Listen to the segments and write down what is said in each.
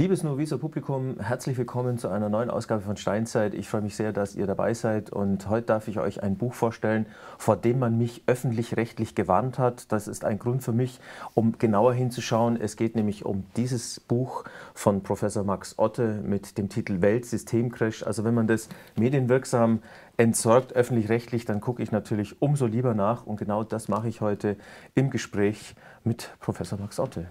Liebes Noviser Publikum, herzlich willkommen zu einer neuen Ausgabe von Steinzeit. Ich freue mich sehr, dass ihr dabei seid und heute darf ich euch ein Buch vorstellen, vor dem man mich öffentlich-rechtlich gewarnt hat. Das ist ein Grund für mich, um genauer hinzuschauen. Es geht nämlich um dieses Buch von Professor Max Otte mit dem Titel Weltsystemcrash. Also wenn man das medienwirksam entsorgt öffentlich-rechtlich, dann gucke ich natürlich umso lieber nach und genau das mache ich heute im Gespräch mit Professor Max Otte.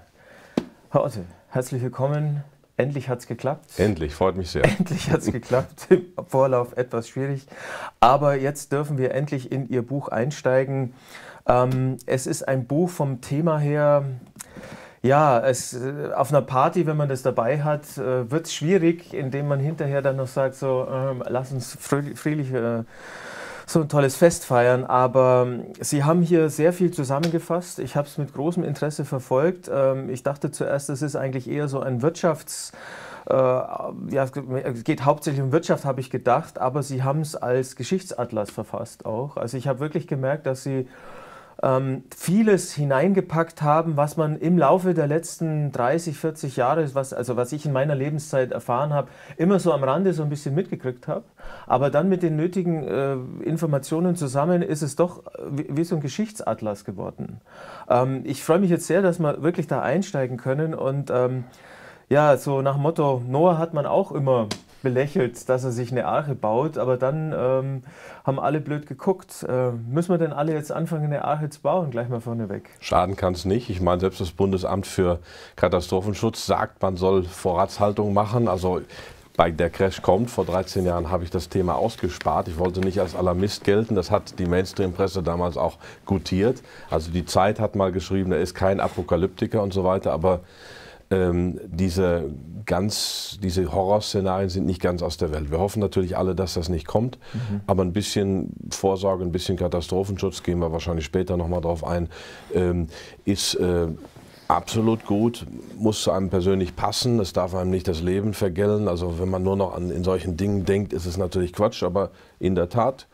Herr Otte, herzlich willkommen Endlich hat es geklappt. Endlich, freut mich sehr. Endlich hat es geklappt. Im Vorlauf etwas schwierig. Aber jetzt dürfen wir endlich in Ihr Buch einsteigen. Ähm, es ist ein Buch vom Thema her, ja, es, äh, auf einer Party, wenn man das dabei hat, äh, wird es schwierig, indem man hinterher dann noch sagt, so, äh, lass uns fröhlich, fröhlich äh, so ein tolles Fest feiern. Aber ähm, Sie haben hier sehr viel zusammengefasst. Ich habe es mit großem Interesse verfolgt. Ähm, ich dachte zuerst, es ist eigentlich eher so ein Wirtschafts- äh, ja, äh, es geht hauptsächlich um Wirtschaft, habe ich gedacht, aber Sie haben es als Geschichtsatlas verfasst auch. Also ich habe wirklich gemerkt, dass Sie ähm, vieles hineingepackt haben, was man im Laufe der letzten 30, 40 Jahre, was, also was ich in meiner Lebenszeit erfahren habe, immer so am Rande so ein bisschen mitgekriegt habe. Aber dann mit den nötigen äh, Informationen zusammen ist es doch äh, wie, wie so ein Geschichtsatlas geworden. Ähm, ich freue mich jetzt sehr, dass wir wirklich da einsteigen können und ähm, ja, so nach Motto, Noah hat man auch immer belächelt, dass er sich eine Arche baut, aber dann ähm, haben alle blöd geguckt. Äh, müssen wir denn alle jetzt anfangen, eine Arche zu bauen? Gleich mal vorneweg. Schaden kann es nicht. Ich meine, selbst das Bundesamt für Katastrophenschutz sagt, man soll Vorratshaltung machen. Also bei der Crash kommt. Vor 13 Jahren habe ich das Thema ausgespart. Ich wollte nicht als Alarmist gelten. Das hat die Mainstream-Presse damals auch gutiert. Also die Zeit hat mal geschrieben, er ist kein Apokalyptiker und so weiter. Aber ähm, diese, ganz, diese Horrorszenarien sind nicht ganz aus der Welt. Wir hoffen natürlich alle, dass das nicht kommt, mhm. aber ein bisschen Vorsorge, ein bisschen Katastrophenschutz, gehen wir wahrscheinlich später nochmal drauf ein, ähm, ist äh, absolut gut, muss zu einem persönlich passen, es darf einem nicht das Leben vergällen. Also wenn man nur noch an in solchen Dingen denkt, ist es natürlich Quatsch, aber in der Tat,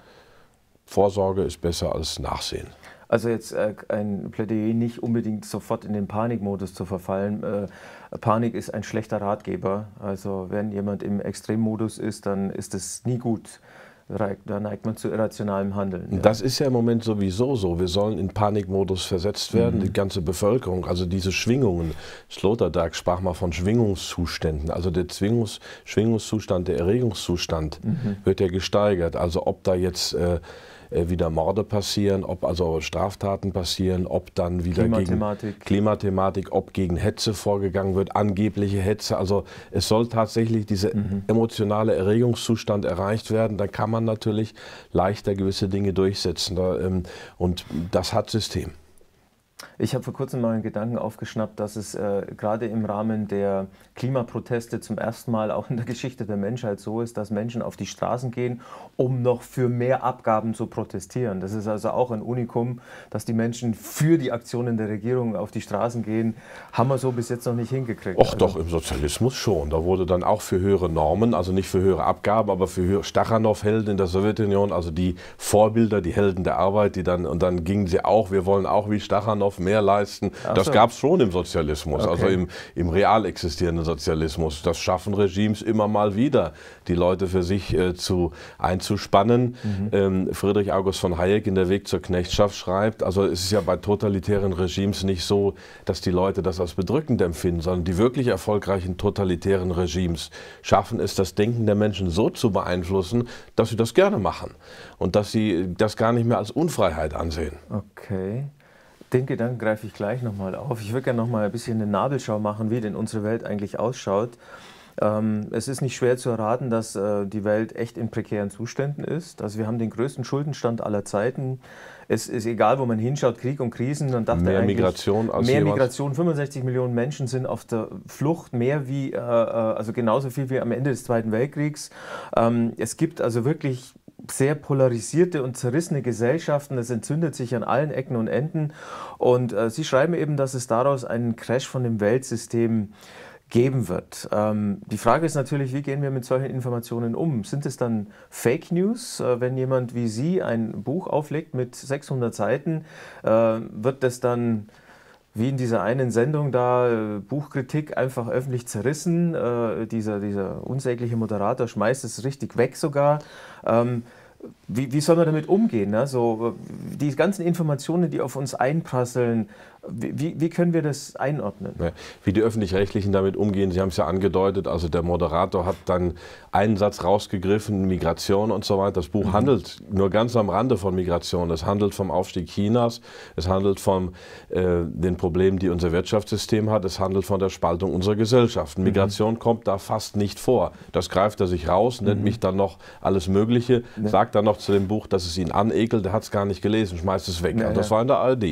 Vorsorge ist besser als Nachsehen. Also jetzt äh, ein Plädoyer nicht unbedingt sofort in den Panikmodus zu verfallen. Äh, Panik ist ein schlechter Ratgeber. Also wenn jemand im Extremmodus ist, dann ist es nie gut. Da neigt man zu irrationalem Handeln. Ja. Das ist ja im Moment sowieso so. Wir sollen in Panikmodus versetzt werden, mhm. die ganze Bevölkerung. Also diese Schwingungen. Sloterdijk sprach mal von Schwingungszuständen. Also der Zwingungs Schwingungszustand, der Erregungszustand mhm. wird ja gesteigert. Also ob da jetzt... Äh, äh, wieder Morde passieren, ob also Straftaten passieren, ob dann wieder Klimathematik. gegen Klimathematik, ob gegen Hetze vorgegangen wird, angebliche Hetze. Also es soll tatsächlich dieser mhm. emotionale Erregungszustand erreicht werden. Da kann man natürlich leichter gewisse Dinge durchsetzen. Ähm, und das hat System. Ich habe vor kurzem mal einen Gedanken aufgeschnappt, dass es äh, gerade im Rahmen der Klimaproteste zum ersten Mal auch in der Geschichte der Menschheit so ist, dass Menschen auf die Straßen gehen, um noch für mehr Abgaben zu protestieren. Das ist also auch ein Unikum, dass die Menschen für die Aktionen der Regierung auf die Straßen gehen. Haben wir so bis jetzt noch nicht hingekriegt. Och also doch, im Sozialismus schon. Da wurde dann auch für höhere Normen, also nicht für höhere Abgaben, aber für Stachanow-Helden in der Sowjetunion, also die Vorbilder, die Helden der Arbeit, die dann, und dann gingen sie auch, wir wollen auch wie Stachanow auf mehr leisten. Ach das so. gab es schon im Sozialismus, also okay. also im, im real existierenden Sozialismus. Das schaffen Regimes immer mal wieder, die Leute für sich äh, zu, einzuspannen. Mhm. Ähm, Friedrich August von Hayek in Der Weg zur Knechtschaft schreibt, also es ist ja bei totalitären Regimes nicht so, dass die Leute das als bedrückend empfinden, sondern die wirklich erfolgreichen totalitären Regimes schaffen es, das Denken der Menschen so zu beeinflussen, dass sie das gerne machen und dass sie das gar nicht mehr als Unfreiheit ansehen. Okay. Den Gedanken greife ich gleich nochmal auf. Ich würde gerne nochmal ein bisschen eine Nabelschau machen, wie denn unsere Welt eigentlich ausschaut. Ähm, es ist nicht schwer zu erraten, dass äh, die Welt echt in prekären Zuständen ist. Also wir haben den größten Schuldenstand aller Zeiten. Es ist egal, wo man hinschaut, Krieg und Krisen. Dann dachte mehr Migration als mehr Migration. 65 Millionen Menschen sind auf der Flucht, mehr wie äh, äh, also genauso viel wie am Ende des Zweiten Weltkriegs. Ähm, es gibt also wirklich sehr polarisierte und zerrissene Gesellschaften. Es entzündet sich an allen Ecken und Enden. Und äh, Sie schreiben eben, dass es daraus einen Crash von dem Weltsystem geben wird. Ähm, die Frage ist natürlich, wie gehen wir mit solchen Informationen um? Sind es dann Fake News? Äh, wenn jemand wie Sie ein Buch auflegt mit 600 Seiten, äh, wird das dann wie in dieser einen Sendung da äh, Buchkritik einfach öffentlich zerrissen. Äh, dieser, dieser unsägliche Moderator schmeißt es richtig weg sogar. Ähm, wie, wie soll man damit umgehen? Ne? So, äh, die ganzen Informationen, die auf uns einprasseln, wie, wie, können wir das einordnen? Wie die Öffentlich-Rechtlichen damit umgehen, Sie haben es ja angedeutet, also der Moderator hat dann einen Satz rausgegriffen, Migration und so weiter. Das Buch mhm. handelt nur ganz am Rande von Migration. Es handelt vom Aufstieg Chinas, es handelt von äh, den Problemen, die unser Wirtschaftssystem hat, es handelt von der Spaltung unserer Gesellschaften. Mhm. Migration mhm. kommt da fast nicht vor. Das greift er sich raus, nennt mhm. mich dann noch alles Mögliche, ja. sagt dann noch zu dem Buch, dass es ihn anekelt, er hat es gar nicht gelesen, schmeißt es weg. Ja, also das ja. war in der ARD.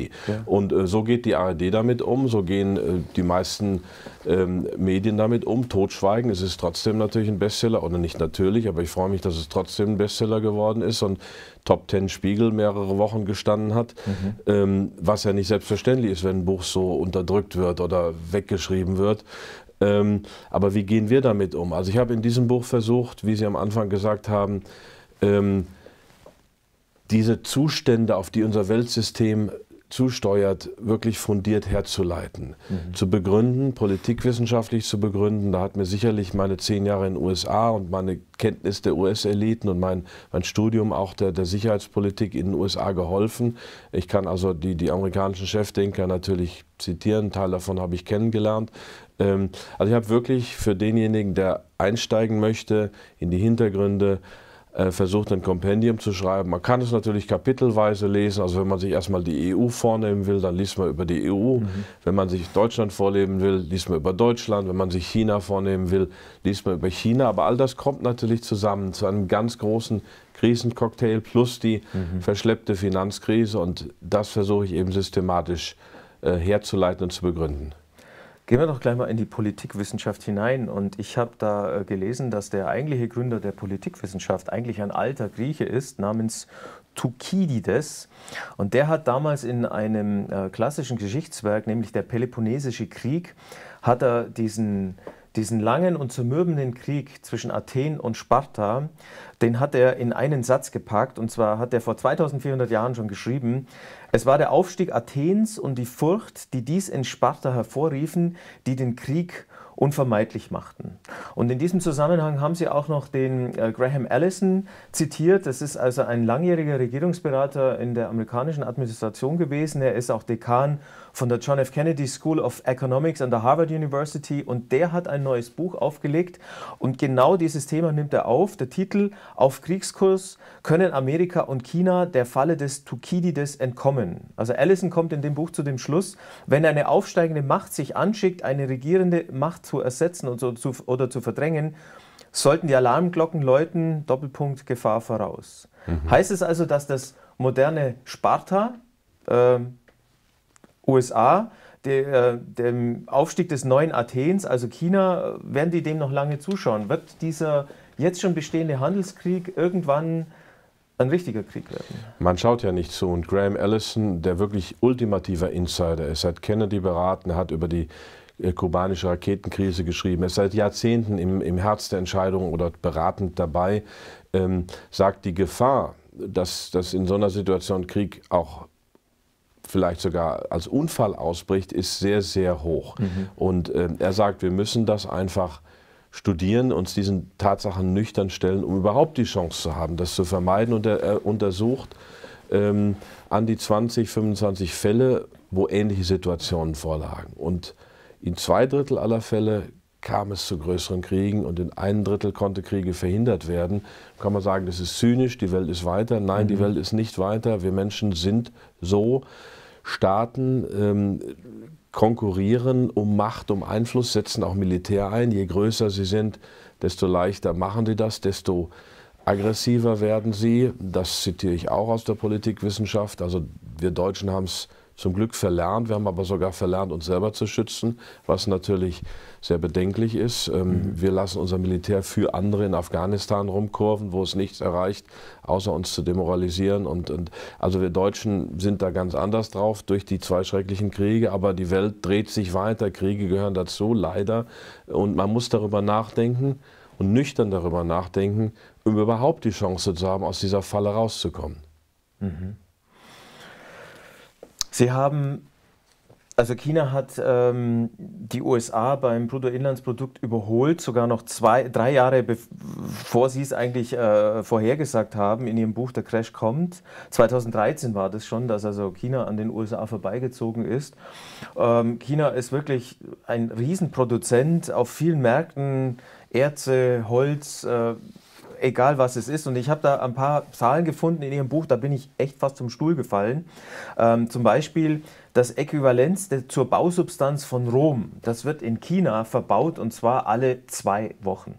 Und äh, so geht die ARD damit um, so gehen äh, die meisten ähm, Medien damit um. Totschweigen, es ist trotzdem natürlich ein Bestseller, oder nicht natürlich, aber ich freue mich, dass es trotzdem ein Bestseller geworden ist und Top Ten Spiegel mehrere Wochen gestanden hat, mhm. ähm, was ja nicht selbstverständlich ist, wenn ein Buch so unterdrückt wird oder weggeschrieben wird. Ähm, aber wie gehen wir damit um? Also ich habe in diesem Buch versucht, wie Sie am Anfang gesagt haben, ähm, diese Zustände, auf die unser Weltsystem zusteuert, wirklich fundiert herzuleiten, mhm. zu begründen, politikwissenschaftlich zu begründen. Da hat mir sicherlich meine zehn Jahre in den USA und meine Kenntnis der US-Eliten und mein, mein Studium auch der, der Sicherheitspolitik in den USA geholfen. Ich kann also die, die amerikanischen Chefdenker natürlich zitieren, Teil davon habe ich kennengelernt. Ähm, also ich habe wirklich für denjenigen, der einsteigen möchte in die Hintergründe, äh, versucht, ein Kompendium zu schreiben. Man kann es natürlich kapitelweise lesen. Also wenn man sich erstmal die EU vornehmen will, dann liest man über die EU. Mhm. Wenn man sich Deutschland vornehmen will, liest man über Deutschland. Wenn man sich China vornehmen will, liest man über China. Aber all das kommt natürlich zusammen zu einem ganz großen Krisencocktail plus die mhm. verschleppte Finanzkrise. Und das versuche ich eben systematisch äh, herzuleiten und zu begründen. Gehen wir doch gleich mal in die Politikwissenschaft hinein. Und ich habe da äh, gelesen, dass der eigentliche Gründer der Politikwissenschaft eigentlich ein alter Grieche ist, namens Thukydides. Und der hat damals in einem äh, klassischen Geschichtswerk, nämlich der Peloponnesische Krieg, hat er diesen diesen langen und zermürbenden Krieg zwischen Athen und Sparta, den hat er in einen Satz gepackt. Und zwar hat er vor 2400 Jahren schon geschrieben, es war der Aufstieg Athens und die Furcht, die dies in Sparta hervorriefen, die den Krieg unvermeidlich machten. Und in diesem Zusammenhang haben sie auch noch den äh, Graham Allison zitiert. Das ist also ein langjähriger Regierungsberater in der amerikanischen Administration gewesen. Er ist auch Dekan von der John F. Kennedy School of Economics an der Harvard University und der hat ein neues Buch aufgelegt und genau dieses Thema nimmt er auf. Der Titel Auf Kriegskurs können Amerika und China der Falle des Thukydides entkommen. Also Allison kommt in dem Buch zu dem Schluss, wenn eine aufsteigende Macht sich anschickt, eine regierende Macht zu ersetzen und so zu, oder zu verdrängen, sollten die Alarmglocken läuten, Doppelpunkt Gefahr voraus. Mhm. Heißt es also, dass das moderne Sparta, äh, USA, de, äh, dem Aufstieg des neuen Athens, also China, werden die dem noch lange zuschauen? Wird dieser jetzt schon bestehende Handelskrieg irgendwann ein richtiger Krieg werden. Man schaut ja nicht zu. Und Graham Allison, der wirklich ultimativer Insider ist, hat Kennedy beraten, hat über die äh, kubanische Raketenkrise geschrieben, ist seit Jahrzehnten im, im Herz der Entscheidung oder beratend dabei, ähm, sagt die Gefahr, dass, dass in so einer Situation Krieg auch vielleicht sogar als Unfall ausbricht, ist sehr, sehr hoch. Mhm. Und äh, er sagt, wir müssen das einfach studieren, uns diesen Tatsachen nüchtern stellen, um überhaupt die Chance zu haben, das zu vermeiden. Und er, er untersucht ähm, an die 20, 25 Fälle, wo ähnliche Situationen vorlagen. Und in zwei Drittel aller Fälle kam es zu größeren Kriegen und in einem Drittel konnte Kriege verhindert werden. Kann man sagen, das ist zynisch, die Welt ist weiter. Nein, mhm. die Welt ist nicht weiter. Wir Menschen sind so. Staaten ähm, konkurrieren um Macht, um Einfluss, setzen auch Militär ein. Je größer sie sind, desto leichter machen sie das, desto aggressiver werden sie. Das zitiere ich auch aus der Politikwissenschaft. Also wir Deutschen haben es zum Glück verlernt. Wir haben aber sogar verlernt, uns selber zu schützen, was natürlich sehr bedenklich ist. Ähm, mhm. Wir lassen unser Militär für andere in Afghanistan rumkurven, wo es nichts erreicht, außer uns zu demoralisieren. Und, und, also wir Deutschen sind da ganz anders drauf durch die zwei schrecklichen Kriege. Aber die Welt dreht sich weiter. Kriege gehören dazu, leider. Und man muss darüber nachdenken und nüchtern darüber nachdenken, um überhaupt die Chance zu haben, aus dieser Falle rauszukommen. Mhm. Sie haben, also China hat ähm, die USA beim Bruttoinlandsprodukt überholt, sogar noch zwei, drei Jahre bevor Sie es eigentlich äh, vorhergesagt haben in Ihrem Buch Der Crash kommt. 2013 war das schon, dass also China an den USA vorbeigezogen ist. Ähm, China ist wirklich ein Riesenproduzent auf vielen Märkten, Erze, Holz. Äh, egal was es ist. Und ich habe da ein paar Zahlen gefunden in Ihrem Buch, da bin ich echt fast zum Stuhl gefallen. Ähm, zum Beispiel das Äquivalenz der, zur Bausubstanz von Rom. Das wird in China verbaut und zwar alle zwei Wochen.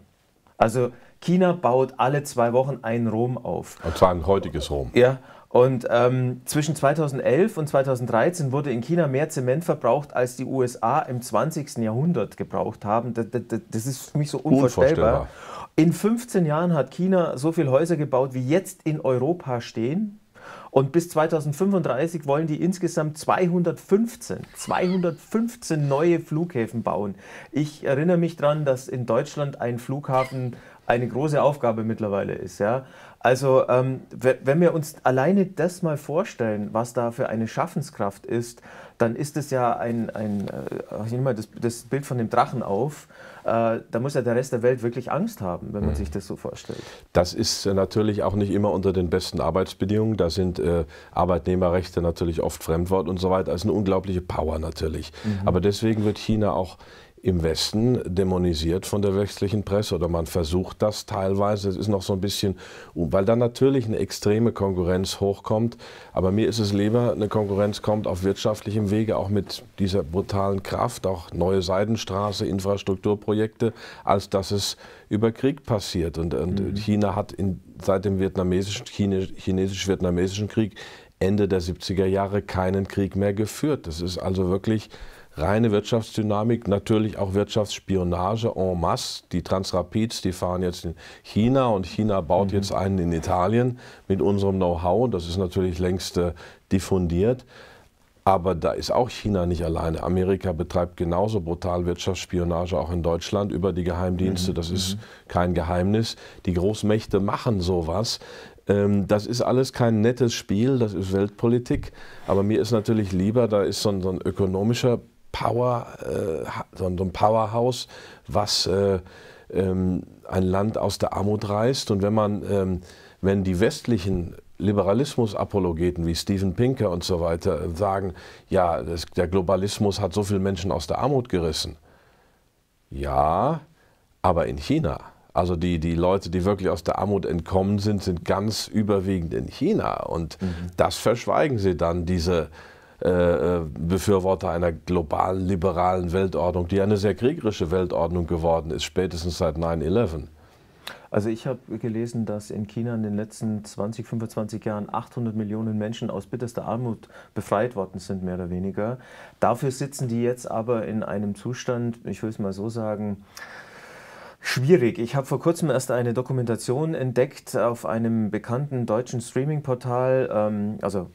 Also China baut alle zwei Wochen ein Rom auf. Und zwar ein heutiges Rom. Ja. Und ähm, zwischen 2011 und 2013 wurde in China mehr Zement verbraucht, als die USA im 20. Jahrhundert gebraucht haben. Das, das, das ist für mich so unvorstellbar. unvorstellbar. In 15 Jahren hat China so viele Häuser gebaut, wie jetzt in Europa stehen. Und bis 2035 wollen die insgesamt 215, 215 neue Flughäfen bauen. Ich erinnere mich daran, dass in Deutschland ein Flughafen eine große Aufgabe mittlerweile ist. Ja? Also ähm, wenn wir uns alleine das mal vorstellen, was da für eine Schaffenskraft ist, dann ist es ja ein, ein äh, ich nehme mal das, das Bild von dem Drachen auf, äh, da muss ja der Rest der Welt wirklich Angst haben, wenn man mhm. sich das so vorstellt. Das ist natürlich auch nicht immer unter den besten Arbeitsbedingungen, da sind äh, Arbeitnehmerrechte natürlich oft Fremdwort und so weiter, das ist eine unglaubliche Power natürlich. Mhm. Aber deswegen wird China auch im Westen dämonisiert von der westlichen Presse oder man versucht das teilweise. Es ist noch so ein bisschen, weil dann natürlich eine extreme Konkurrenz hochkommt. Aber mir ist es lieber, eine Konkurrenz kommt auf wirtschaftlichem Wege, auch mit dieser brutalen Kraft, auch neue Seidenstraße, Infrastrukturprojekte, als dass es über Krieg passiert. Und, und mhm. China hat in, seit dem chinesisch-vietnamesischen Krieg Ende der 70er Jahre keinen Krieg mehr geführt. Das ist also wirklich reine Wirtschaftsdynamik, natürlich auch Wirtschaftsspionage en masse. Die Transrapids, die fahren jetzt in China und China baut mhm. jetzt einen in Italien mit unserem Know-how. Das ist natürlich längst äh, diffundiert. Aber da ist auch China nicht alleine. Amerika betreibt genauso brutal Wirtschaftsspionage auch in Deutschland über die Geheimdienste. Mhm. Das ist mhm. kein Geheimnis. Die Großmächte machen sowas. Ähm, das ist alles kein nettes Spiel, das ist Weltpolitik. Aber mir ist natürlich lieber, da ist so ein, so ein ökonomischer Power, äh, so ein Powerhouse, was äh, ähm, ein Land aus der Armut reißt. Und wenn man, ähm, wenn die westlichen Liberalismus-Apologeten wie Steven Pinker und so weiter sagen, ja, das, der Globalismus hat so viele Menschen aus der Armut gerissen. Ja, aber in China. Also die, die Leute, die wirklich aus der Armut entkommen sind, sind ganz überwiegend in China. Und mhm. das verschweigen sie dann, diese, äh, äh, Befürworter einer globalen, liberalen Weltordnung, die eine sehr kriegerische Weltordnung geworden ist, spätestens seit 9-11. Also ich habe gelesen, dass in China in den letzten 20, 25 Jahren 800 Millionen Menschen aus bitterster Armut befreit worden sind, mehr oder weniger. Dafür sitzen die jetzt aber in einem Zustand, ich will es mal so sagen, Schwierig. Ich habe vor kurzem erst eine Dokumentation entdeckt auf einem bekannten deutschen Streaming-Portal, ähm, also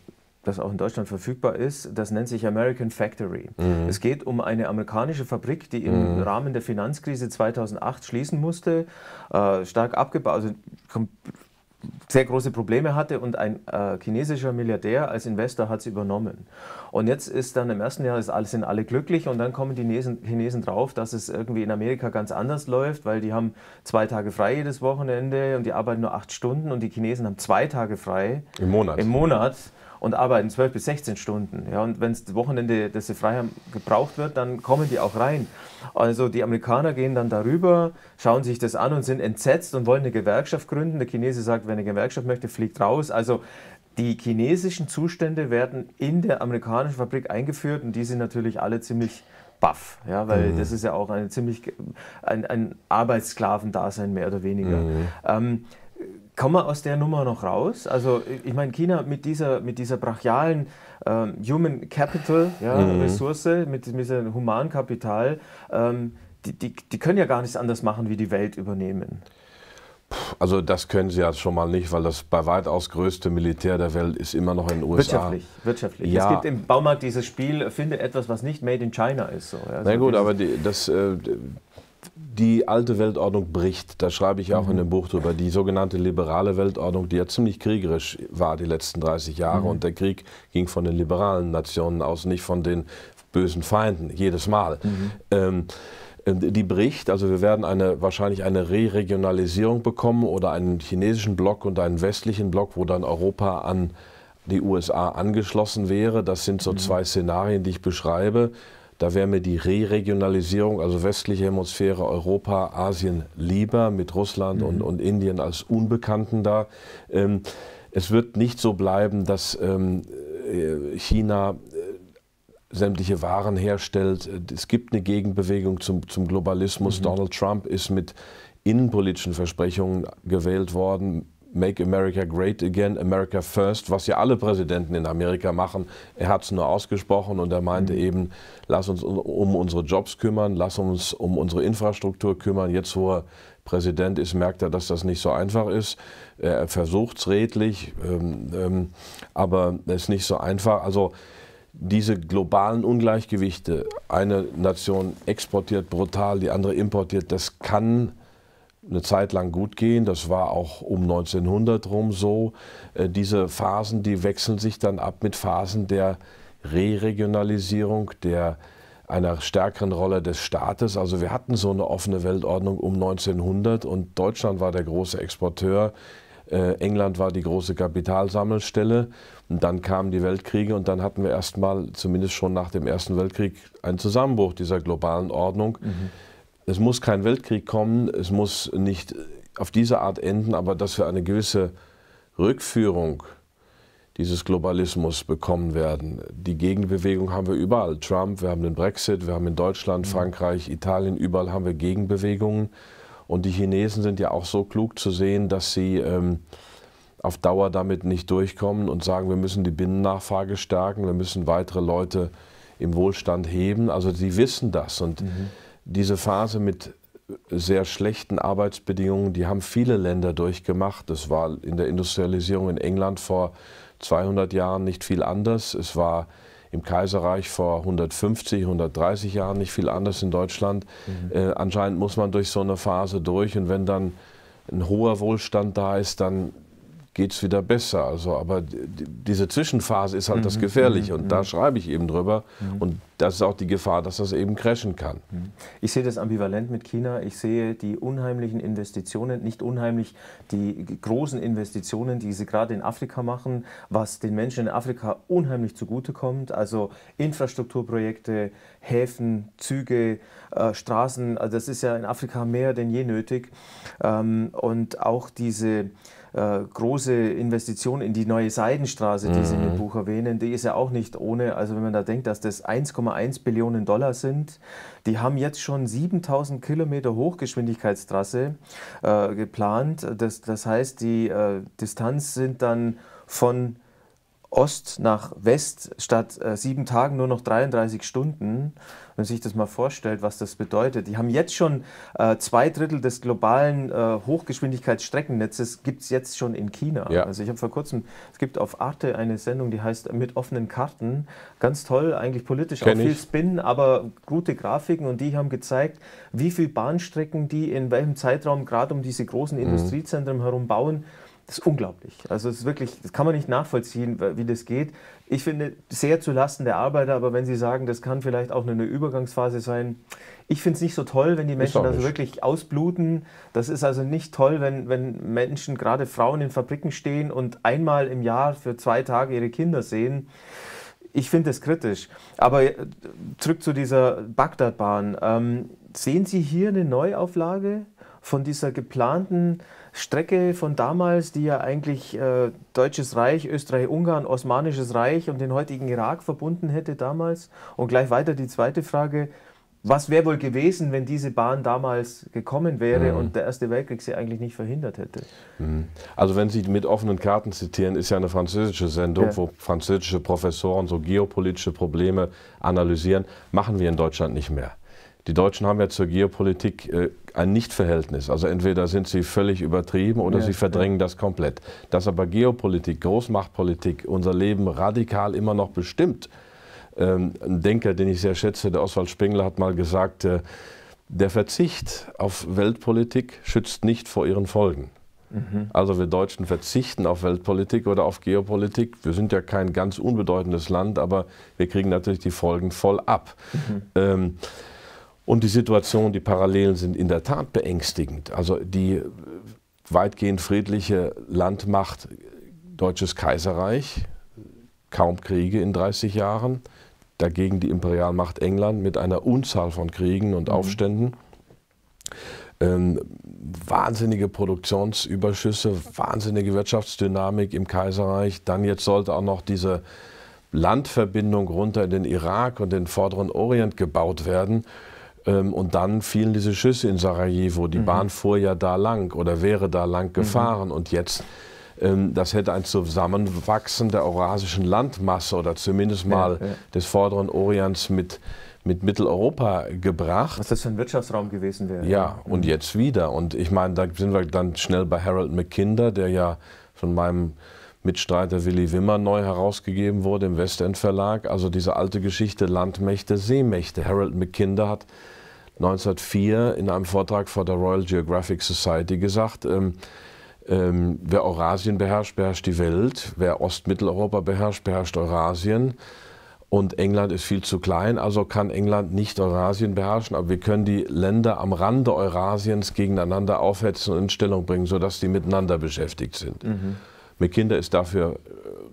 das auch in Deutschland verfügbar ist, das nennt sich American Factory. Mhm. Es geht um eine amerikanische Fabrik, die im mhm. Rahmen der Finanzkrise 2008 schließen musste, äh, stark abgebaut, also sehr große Probleme hatte und ein äh, chinesischer Milliardär als Investor hat sie übernommen. Und jetzt ist dann im ersten Jahr ist alles, sind alle glücklich und dann kommen die Chinesen, Chinesen drauf, dass es irgendwie in Amerika ganz anders läuft, weil die haben zwei Tage frei jedes Wochenende und die arbeiten nur acht Stunden und die Chinesen haben zwei Tage frei im Monat. Im Monat und arbeiten 12 bis 16 Stunden. Ja, und wenn das Wochenende, das sie frei haben, gebraucht wird, dann kommen die auch rein. Also die Amerikaner gehen dann darüber, schauen sich das an und sind entsetzt und wollen eine Gewerkschaft gründen. Der Chinese sagt, wenn eine Gewerkschaft möchte, fliegt raus. Also die chinesischen Zustände werden in der amerikanischen Fabrik eingeführt und die sind natürlich alle ziemlich baff, ja, weil mhm. das ist ja auch eine ziemlich ein, ein Arbeitssklavendasein mehr oder weniger. Mhm. Ähm, Kommen wir aus der Nummer noch raus? Also ich meine, China mit dieser, mit dieser brachialen ähm, Human Capital, ja, mhm. Ressource, mit, mit diesem Humankapital, ähm, die, die, die können ja gar nichts anderes machen, wie die Welt übernehmen. Also das können sie ja schon mal nicht, weil das bei weitaus größte Militär der Welt ist immer noch in den USA. Wirtschaftlich, wirtschaftlich. Ja. Es gibt im Baumarkt dieses Spiel, finde etwas, was nicht made in China ist. So. Also Na gut, aber die, das, äh, die alte Weltordnung bricht. Da schreibe ich auch mhm. in dem mhm. Buch drüber. Die sogenannte liberale Weltordnung, die ja ziemlich kriegerisch war die letzten 30 Jahre. Mhm. Und der Krieg ging von den liberalen Nationen aus, nicht von den bösen Feinden, jedes Mal. Mhm. Ähm, ähm, die bricht. Also wir werden eine, wahrscheinlich eine Re-Regionalisierung bekommen oder einen chinesischen Block und einen westlichen Block, wo dann Europa an die USA angeschlossen wäre. Das sind so mhm. zwei Szenarien, die ich beschreibe. Da wäre mir die Re-Regionalisierung, also westliche Hemisphäre, Europa, Asien lieber mit Russland mhm. und, und Indien als Unbekannten da. Ähm, es wird nicht so bleiben, dass ähm, äh, China äh, sämtliche Waren herstellt. Es gibt eine Gegenbewegung zum, zum Globalismus. Mhm. Donald Trump ist mit innenpolitischen Versprechungen gewählt worden, Make America Great Again, America First, was ja alle Präsidenten in Amerika machen. Er hat es nur ausgesprochen und er meinte mhm. eben, lass uns um unsere Jobs kümmern, lass uns um unsere Infrastruktur kümmern. Jetzt, wo er Präsident ist, merkt er, dass das nicht so einfach ist. Er versucht es redlich, ähm, ähm, aber es ist nicht so einfach. Also diese globalen Ungleichgewichte, eine Nation exportiert brutal, die andere importiert, das kann nicht eine Zeit lang gut gehen. Das war auch um 1900 rum so. Äh, diese Phasen, die wechseln sich dann ab mit Phasen der Re-Regionalisierung, der einer stärkeren Rolle des Staates. Also wir hatten so eine offene Weltordnung um 1900 und Deutschland war der große Exporteur. Äh, England war die große Kapitalsammelstelle. Und dann kamen die Weltkriege und dann hatten wir erstmal, zumindest schon nach dem Ersten Weltkrieg, einen Zusammenbruch dieser globalen Ordnung. Mhm es muss kein Weltkrieg kommen, es muss nicht äh, auf diese Art enden, aber dass wir eine gewisse Rückführung dieses Globalismus bekommen werden. Die Gegenbewegung haben wir überall. Trump, wir haben den Brexit, wir haben in Deutschland, mhm. Frankreich, Italien, überall haben wir Gegenbewegungen. Und die Chinesen sind ja auch so klug zu sehen, dass sie ähm, auf Dauer damit nicht durchkommen und sagen, wir müssen die Binnennachfrage stärken, wir müssen weitere Leute im Wohlstand heben. Also sie wissen das. Und mhm diese Phase mit sehr schlechten Arbeitsbedingungen, die haben viele Länder durchgemacht. Das war in der Industrialisierung in England vor 200 Jahren nicht viel anders. Es war im Kaiserreich vor 150, 130 Jahren nicht viel anders in Deutschland. Mhm. Äh, anscheinend muss man durch so eine Phase durch und wenn dann ein hoher Wohlstand da ist, dann geht es wieder besser. Also, aber diese Zwischenphase ist halt mhm. das Gefährliche mhm, und mhm. da schreibe ich eben drüber. Mhm. Und das ist auch die Gefahr, dass das eben crashen kann. Mhm. Ich sehe das ambivalent mit China. Ich sehe die unheimlichen Investitionen, nicht unheimlich, die großen Investitionen, die sie gerade in Afrika machen, was den Menschen in Afrika unheimlich zugutekommt. Also Infrastrukturprojekte, Häfen, Züge, äh, Straßen. Also das ist ja in Afrika mehr denn je nötig. Ähm, und auch diese äh, große Investition in die neue Seidenstraße, die mhm. Sie im mhm. Buch erwähnen, die ist ja auch nicht ohne. Also wenn man da denkt, dass das 1,1 Billionen Dollar sind, die haben jetzt schon 7000 Kilometer Hochgeschwindigkeitstrasse äh, geplant. Das, das heißt, die äh, Distanz sind dann von Ost nach West statt äh, sieben Tagen nur noch 33 Stunden. Wenn man sich das mal vorstellt, was das bedeutet. Die haben jetzt schon äh, zwei Drittel des globalen äh, Hochgeschwindigkeitsstreckennetzes, gibt es jetzt schon in China. Ja. Also ich habe vor kurzem, es gibt auf Arte eine Sendung, die heißt Mit offenen Karten. Ganz toll, eigentlich politisch Kenn auch viel ich. Spin, aber gute Grafiken und die haben gezeigt, wie viele Bahnstrecken die in welchem Zeitraum gerade um diese großen mhm. Industriezentren herum bauen. Das ist unglaublich. Also es ist wirklich, das kann man nicht nachvollziehen, wie das geht ich finde, sehr zu Lasten der Arbeiter, aber wenn Sie sagen, das kann vielleicht auch eine Übergangsphase sein, ich finde es nicht so toll, wenn die Menschen das wirklich ausbluten. Das ist also nicht toll, wenn, wenn Menschen, gerade Frauen in Fabriken stehen und einmal im Jahr für zwei Tage ihre Kinder sehen. Ich finde es kritisch. Aber äh, zurück zu dieser Bagdad-Bahn. Ähm, sehen Sie hier eine Neuauflage von dieser geplanten Strecke von damals, die ja eigentlich äh, Deutsches Reich, Österreich-Ungarn, Osmanisches Reich und den heutigen Irak verbunden hätte damals? Und gleich weiter die zweite Frage, was wäre wohl gewesen, wenn diese Bahn damals gekommen wäre mhm. und der Erste Weltkrieg sie eigentlich nicht verhindert hätte? Mhm. Also wenn Sie mit offenen Karten zitieren, ist ja eine französische Sendung, ja. wo französische Professoren so geopolitische Probleme analysieren, machen wir in Deutschland nicht mehr. Die Deutschen haben ja zur Geopolitik äh, ein Nichtverhältnis. Also entweder sind sie völlig übertrieben oder ja, sie verdrängen ja. das komplett. Dass aber Geopolitik, Großmachtpolitik unser Leben radikal immer noch bestimmt. Ähm, ein Denker, den ich sehr schätze, der Oswald Spengler, hat mal gesagt, äh, der Verzicht auf Weltpolitik schützt nicht vor ihren Folgen. Mhm. Also wir Deutschen verzichten auf Weltpolitik oder auf Geopolitik. Wir sind ja kein ganz unbedeutendes Land, aber wir kriegen natürlich die Folgen voll ab. Mhm. Ähm, und die Situation, die Parallelen sind in der Tat beängstigend. Also die äh, weitgehend friedliche Landmacht Deutsches Kaiserreich, kaum Kriege in 30 Jahren, dagegen die Imperialmacht England mit einer Unzahl von Kriegen und mhm. Aufständen. Ähm, wahnsinnige Produktionsüberschüsse, wahnsinnige Wirtschaftsdynamik im Kaiserreich. Dann jetzt sollte auch noch diese Landverbindung runter in den Irak und den Vorderen Orient gebaut werden. Ähm, und dann fielen diese Schüsse in Sarajevo. Die mhm. Bahn fuhr ja da lang oder wäre da lang mhm. gefahren. Mhm. Und jetzt, ähm, das hätte ein Zusammenwachsen der eurasischen Landmasse oder zumindest mal ja, ja. des vorderen Orients mit, mit Mitteleuropa gebracht. Was das für ein Wirtschaftsraum gewesen wäre. Ja, mhm. und jetzt wieder. Und ich meine, da sind wir dann schnell bei Harold McKinder, der ja von meinem Mitstreiter Willy Wimmer neu herausgegeben wurde im Westend Verlag. Also diese alte Geschichte Landmächte, Seemächte. Harold McKinder hat 1904 in einem Vortrag vor der Royal Geographic Society gesagt, ähm, ähm, wer Eurasien beherrscht, beherrscht die Welt. Wer Ostmitteleuropa beherrscht, beherrscht Eurasien. Und England ist viel zu klein, also kann England nicht Eurasien beherrschen. Aber wir können die Länder am Rande Eurasiens gegeneinander aufhetzen und in Stellung bringen, sodass die miteinander beschäftigt sind. Mhm. Mit McKinder ist dafür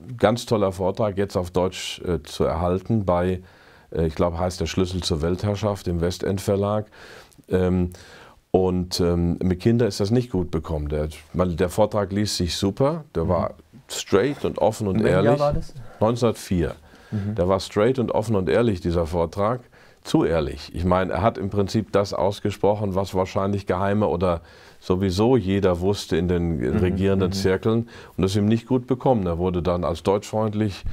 ein äh, ganz toller Vortrag, jetzt auf Deutsch äh, zu erhalten bei, äh, ich glaube, heißt der Schlüssel zur Weltherrschaft im Westend Verlag. Ähm, und ähm, McKinder ist das nicht gut bekommen. Der, der Vortrag ließ sich super, der mhm. war straight und offen und ehrlich. Jahr war das? 1904. Mhm. Der war straight und offen und ehrlich, dieser Vortrag. Zu ehrlich. Ich meine, er hat im Prinzip das ausgesprochen, was wahrscheinlich geheime oder sowieso jeder wusste in den mhm, regierenden mhm. Zirkeln und es ihm nicht gut bekommen. Er wurde dann als deutschfreundlich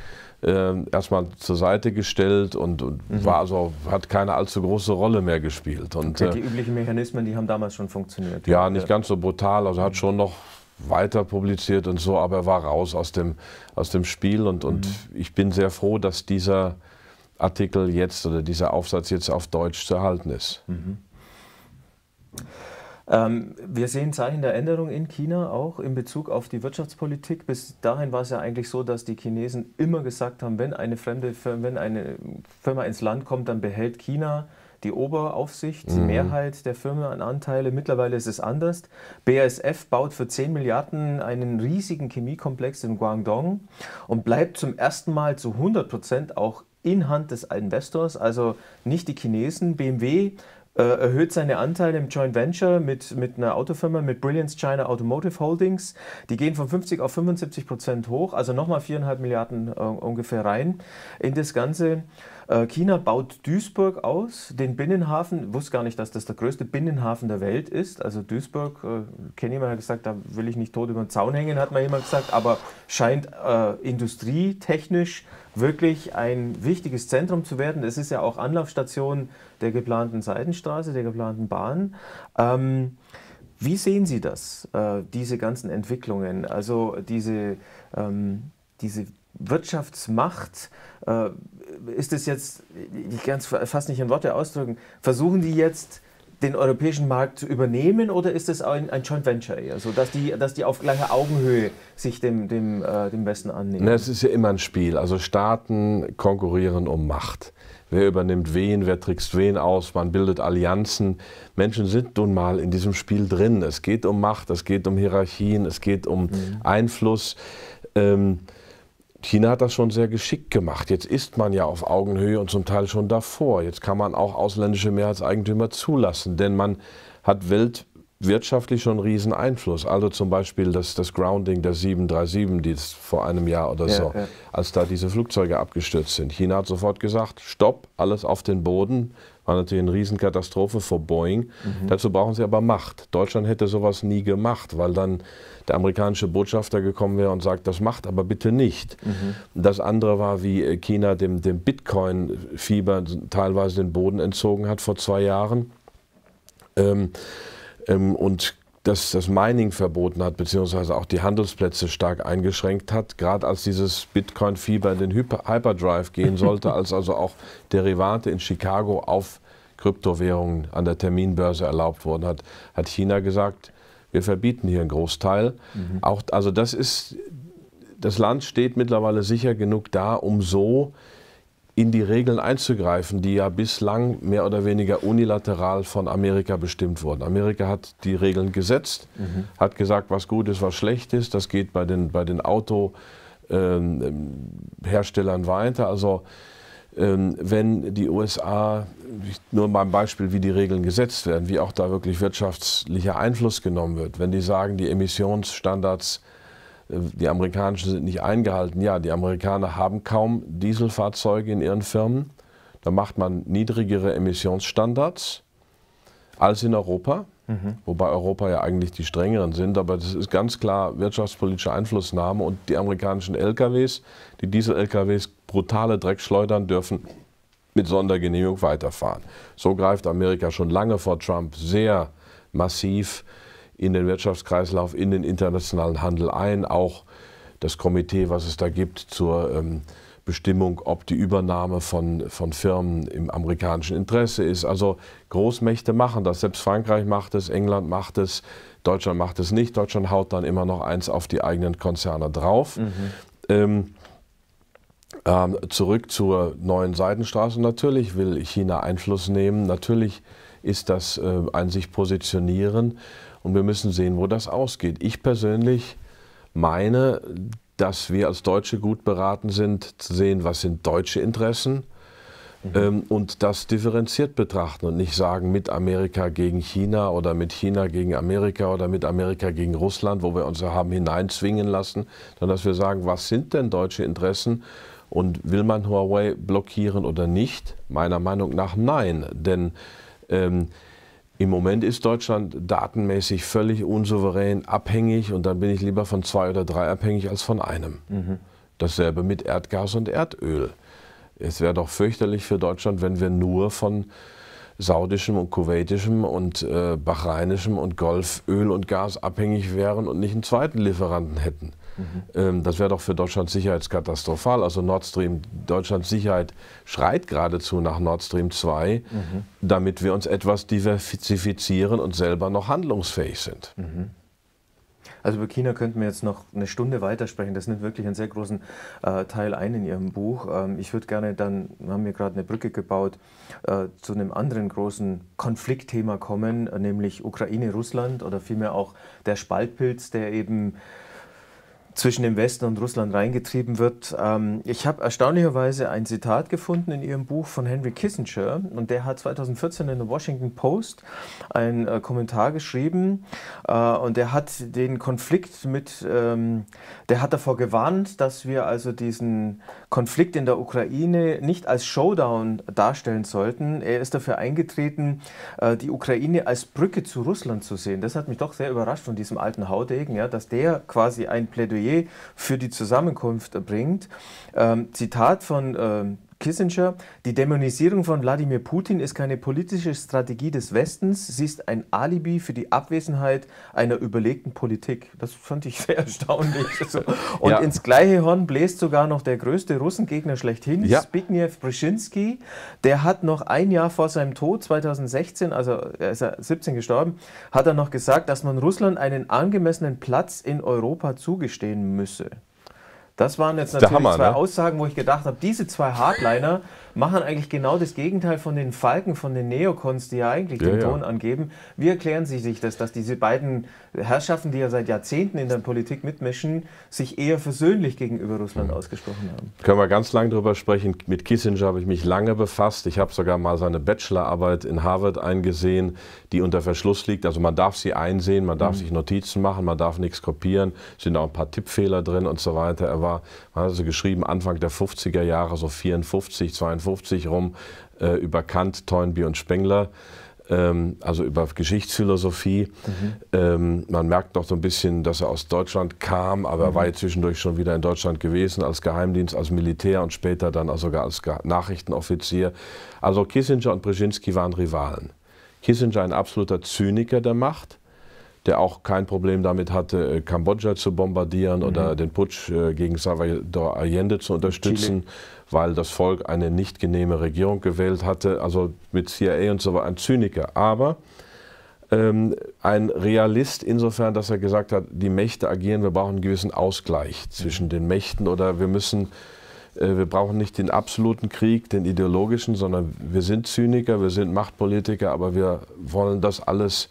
äh, erstmal zur Seite gestellt und, und mhm. war also, hat keine allzu große Rolle mehr gespielt. Und, okay, äh, die üblichen Mechanismen, die haben damals schon funktioniert. Ja, nicht ganz so brutal, also hat mhm. schon noch weiter publiziert und so, aber er war raus aus dem, aus dem Spiel und, und mhm. ich bin sehr froh, dass dieser Artikel jetzt oder dieser Aufsatz jetzt auf Deutsch zu erhalten ist. Mhm. Ähm, wir sehen Zeichen der Änderung in China auch in Bezug auf die Wirtschaftspolitik. Bis dahin war es ja eigentlich so, dass die Chinesen immer gesagt haben, wenn eine fremde Firma, wenn eine Firma ins Land kommt, dann behält China die Oberaufsicht, mhm. die Mehrheit der Firmen an Anteile. Mittlerweile ist es anders. BASF baut für 10 Milliarden einen riesigen Chemiekomplex in Guangdong und bleibt zum ersten Mal zu 100 Prozent auch in Hand des Investors, also nicht die Chinesen. BMW äh, erhöht seine Anteile im Joint Venture mit, mit einer Autofirma, mit Brilliance China Automotive Holdings. Die gehen von 50 auf 75 Prozent hoch, also nochmal 4,5 Milliarden äh, ungefähr rein in das Ganze. Äh, China baut Duisburg aus, den Binnenhafen. wusste gar nicht, dass das der größte Binnenhafen der Welt ist. Also Duisburg, äh, kenne jemand, hat gesagt, da will ich nicht tot über den Zaun hängen, hat mal jemand gesagt, aber scheint äh, industrietechnisch wirklich ein wichtiges Zentrum zu werden. Es ist ja auch Anlaufstation der geplanten Seitenstraße, der geplanten Bahn. Ähm, wie sehen Sie das, äh, diese ganzen Entwicklungen, also diese, ähm, diese Wirtschaftsmacht? Äh, ist es jetzt, ich kann es fast nicht in Worte ausdrücken, versuchen die jetzt den europäischen Markt zu übernehmen oder ist es ein, ein Joint Venture eher, so dass die, dass die auf gleicher Augenhöhe sich dem, dem, äh, dem Westen annehmen? Na, es ist ja immer ein Spiel. Also Staaten konkurrieren um Macht wer übernimmt wen, wer trickst wen aus, man bildet Allianzen. Menschen sind nun mal in diesem Spiel drin. Es geht um Macht, es geht um Hierarchien, es geht um mhm. Einfluss. Ähm, China hat das schon sehr geschickt gemacht. Jetzt ist man ja auf Augenhöhe und zum Teil schon davor. Jetzt kann man auch ausländische Mehrheitseigentümer zulassen, denn man hat Welt wirtschaftlich schon einen riesen Einfluss. Also zum Beispiel das, das Grounding der 737, die ist vor einem Jahr oder so, ja, ja. als da diese Flugzeuge abgestürzt sind. China hat sofort gesagt, stopp, alles auf den Boden. War natürlich eine Riesenkatastrophe vor Boeing. Mhm. Dazu brauchen sie aber Macht. Deutschland hätte sowas nie gemacht, weil dann der amerikanische Botschafter gekommen wäre und sagt, das macht aber bitte nicht. Mhm. Das andere war, wie äh, China dem, dem Bitcoin-Fieber teilweise den Boden entzogen hat vor zwei Jahren. Ähm, ähm, und dass das Mining verboten hat, beziehungsweise auch die Handelsplätze stark eingeschränkt hat, gerade als dieses Bitcoin-Fieber in den Hyperdrive gehen sollte, als also auch Derivate in Chicago auf Kryptowährungen an der Terminbörse erlaubt worden hat, hat China gesagt, wir verbieten hier einen Großteil. Mhm. Auch, also das ist, das Land steht mittlerweile sicher genug da, um so in die Regeln einzugreifen, die ja bislang mehr oder weniger unilateral von Amerika bestimmt wurden. Amerika hat die Regeln gesetzt, mhm. hat gesagt, was gut ist, was schlecht ist. Das geht bei den, bei den Autoherstellern ähm, weiter. Also ähm, wenn die USA, nur mal ein Beispiel, wie die Regeln gesetzt werden, wie auch da wirklich wirtschaftlicher Einfluss genommen wird, wenn die sagen, die Emissionsstandards äh, die amerikanischen sind nicht eingehalten. Ja, die Amerikaner haben kaum Dieselfahrzeuge in ihren Firmen. Da macht man niedrigere Emissionsstandards als in Europa, mhm. wobei Europa ja eigentlich die strengeren sind, aber das ist ganz klar wirtschaftspolitische Einflussnahme und die amerikanischen LKWs, die Diesel-LKWs brutale Dreckschleudern dürfen mit Sondergenehmigung weiterfahren. So greift Amerika schon lange vor Trump sehr massiv in den Wirtschaftskreislauf, in den internationalen Handel ein. Auch das Komitee, was es da gibt zur ähm, Bestimmung, ob die Übernahme von, von Firmen im amerikanischen Interesse ist. Also Großmächte machen das. Selbst Frankreich macht es, England macht es, Deutschland macht es nicht. Deutschland haut dann immer noch eins auf die eigenen Konzerne drauf. Mhm. Ähm, ähm, zurück zur neuen Seidenstraße. Natürlich will China Einfluss nehmen. Natürlich ist das äh, ein sich positionieren. Und wir müssen sehen, wo das ausgeht. Ich persönlich meine, dass wir als Deutsche gut beraten sind, zu sehen, was sind deutsche Interessen mhm. ähm, und das differenziert betrachten und nicht sagen, mit Amerika gegen China oder mit China gegen Amerika oder mit Amerika gegen Russland, wo wir uns haben hineinzwingen lassen, sondern dass wir sagen, was sind denn deutsche Interessen und will man Huawei blockieren oder nicht? Meiner Meinung nach nein, denn ähm, im Moment ist Deutschland datenmäßig völlig unsouverän, abhängig und dann bin ich lieber von zwei oder drei abhängig als von einem. Mhm. Dasselbe mit Erdgas und Erdöl. Es wäre doch fürchterlich für Deutschland, wenn wir nur von saudischem und kuwaitischem und äh, bahrainischem und Golföl und Gas abhängig wären und nicht einen zweiten Lieferanten hätten. Mhm. Ähm, das wäre doch für Deutschland sicherheitskatastrophal. Also Nord Stream, Deutschlands Sicherheit schreit geradezu nach Nord Stream 2, mhm. damit wir uns etwas diversifizieren und selber noch handlungsfähig sind. Mhm. Also über China könnten wir jetzt noch eine Stunde weitersprechen. Das nimmt wirklich einen sehr großen äh, Teil ein in Ihrem Buch. Ähm, ich würde gerne dann, wir haben hier gerade eine Brücke gebaut, äh, zu einem anderen großen Konfliktthema kommen, äh, nämlich Ukraine-Russland oder vielmehr auch der Spaltpilz, der eben zwischen dem Westen und Russland reingetrieben wird. Ähm, ich habe erstaunlicherweise ein Zitat gefunden in Ihrem Buch von Henry Kissinger und der hat 2014 in der Washington Post einen äh, Kommentar geschrieben äh, und der hat den Konflikt mit, ähm, der hat davor gewarnt, dass wir also diesen Konflikt in der Ukraine nicht als Showdown darstellen sollten. Er ist dafür eingetreten, äh, die Ukraine als Brücke zu Russland zu sehen. Das hat mich doch sehr überrascht von diesem alten Haudegen, ja, dass der quasi ein Plädoyer Fourier für die Zusammenkunft bringt. Ähm, Zitat von ähm, Kissinger, die Dämonisierung von Wladimir Putin ist keine politische Strategie des Westens, sie ist ein Alibi für die Abwesenheit einer überlegten Politik. Das fand ich sehr erstaunlich. Und ja. ins gleiche Horn bläst sogar noch der größte Russengegner schlechthin, ja. Zbigniew Brzezinski. Der hat noch ein Jahr vor seinem Tod, 2016, also er ist 17 gestorben, hat er noch gesagt, dass man Russland einen angemessenen Platz in Europa zugestehen müsse. Das waren jetzt natürlich Hammer, zwei ne? Aussagen, wo ich gedacht habe, diese zwei Hardliner machen eigentlich genau das Gegenteil von den Falken, von den Neokons, die ja eigentlich ja, den Ton ja. angeben. Wie erklären Sie sich das, dass diese beiden Herrschaften, die ja seit Jahrzehnten in der Politik mitmischen, sich eher versöhnlich gegenüber Russland mhm. ausgesprochen haben? Können wir ganz lange drüber sprechen. Mit Kissinger habe ich mich lange befasst. Ich habe sogar mal seine Bachelorarbeit in Harvard eingesehen, die unter Verschluss liegt. Also man darf sie einsehen, man darf mhm. sich Notizen machen, man darf nichts kopieren. Es sind auch ein paar Tippfehler drin und so weiter. Er war, man hat also geschrieben, Anfang der 50er Jahre, so 54, 52. 1950 rum äh, über Kant, Toynbee und Spengler, ähm, also über Geschichtsphilosophie. Mhm. Ähm, man merkt noch so ein bisschen, dass er aus Deutschland kam, aber mhm. er war ja zwischendurch schon wieder in Deutschland gewesen, als Geheimdienst, als Militär und später dann also sogar als Nachrichtenoffizier. Also Kissinger und Brzezinski waren Rivalen. Kissinger ein absoluter Zyniker der Macht der auch kein Problem damit hatte, äh, Kambodscha zu bombardieren mhm. oder den Putsch äh, gegen Salvador Allende zu unterstützen. Chile weil das Volk eine nicht genehme Regierung gewählt hatte, also mit CIA und so weiter, ein Zyniker. Aber ähm, ein Realist insofern, dass er gesagt hat, die Mächte agieren, wir brauchen einen gewissen Ausgleich zwischen den Mächten oder wir müssen äh, wir brauchen nicht den absoluten Krieg, den ideologischen, sondern wir sind Zyniker, wir sind Machtpolitiker, aber wir wollen das alles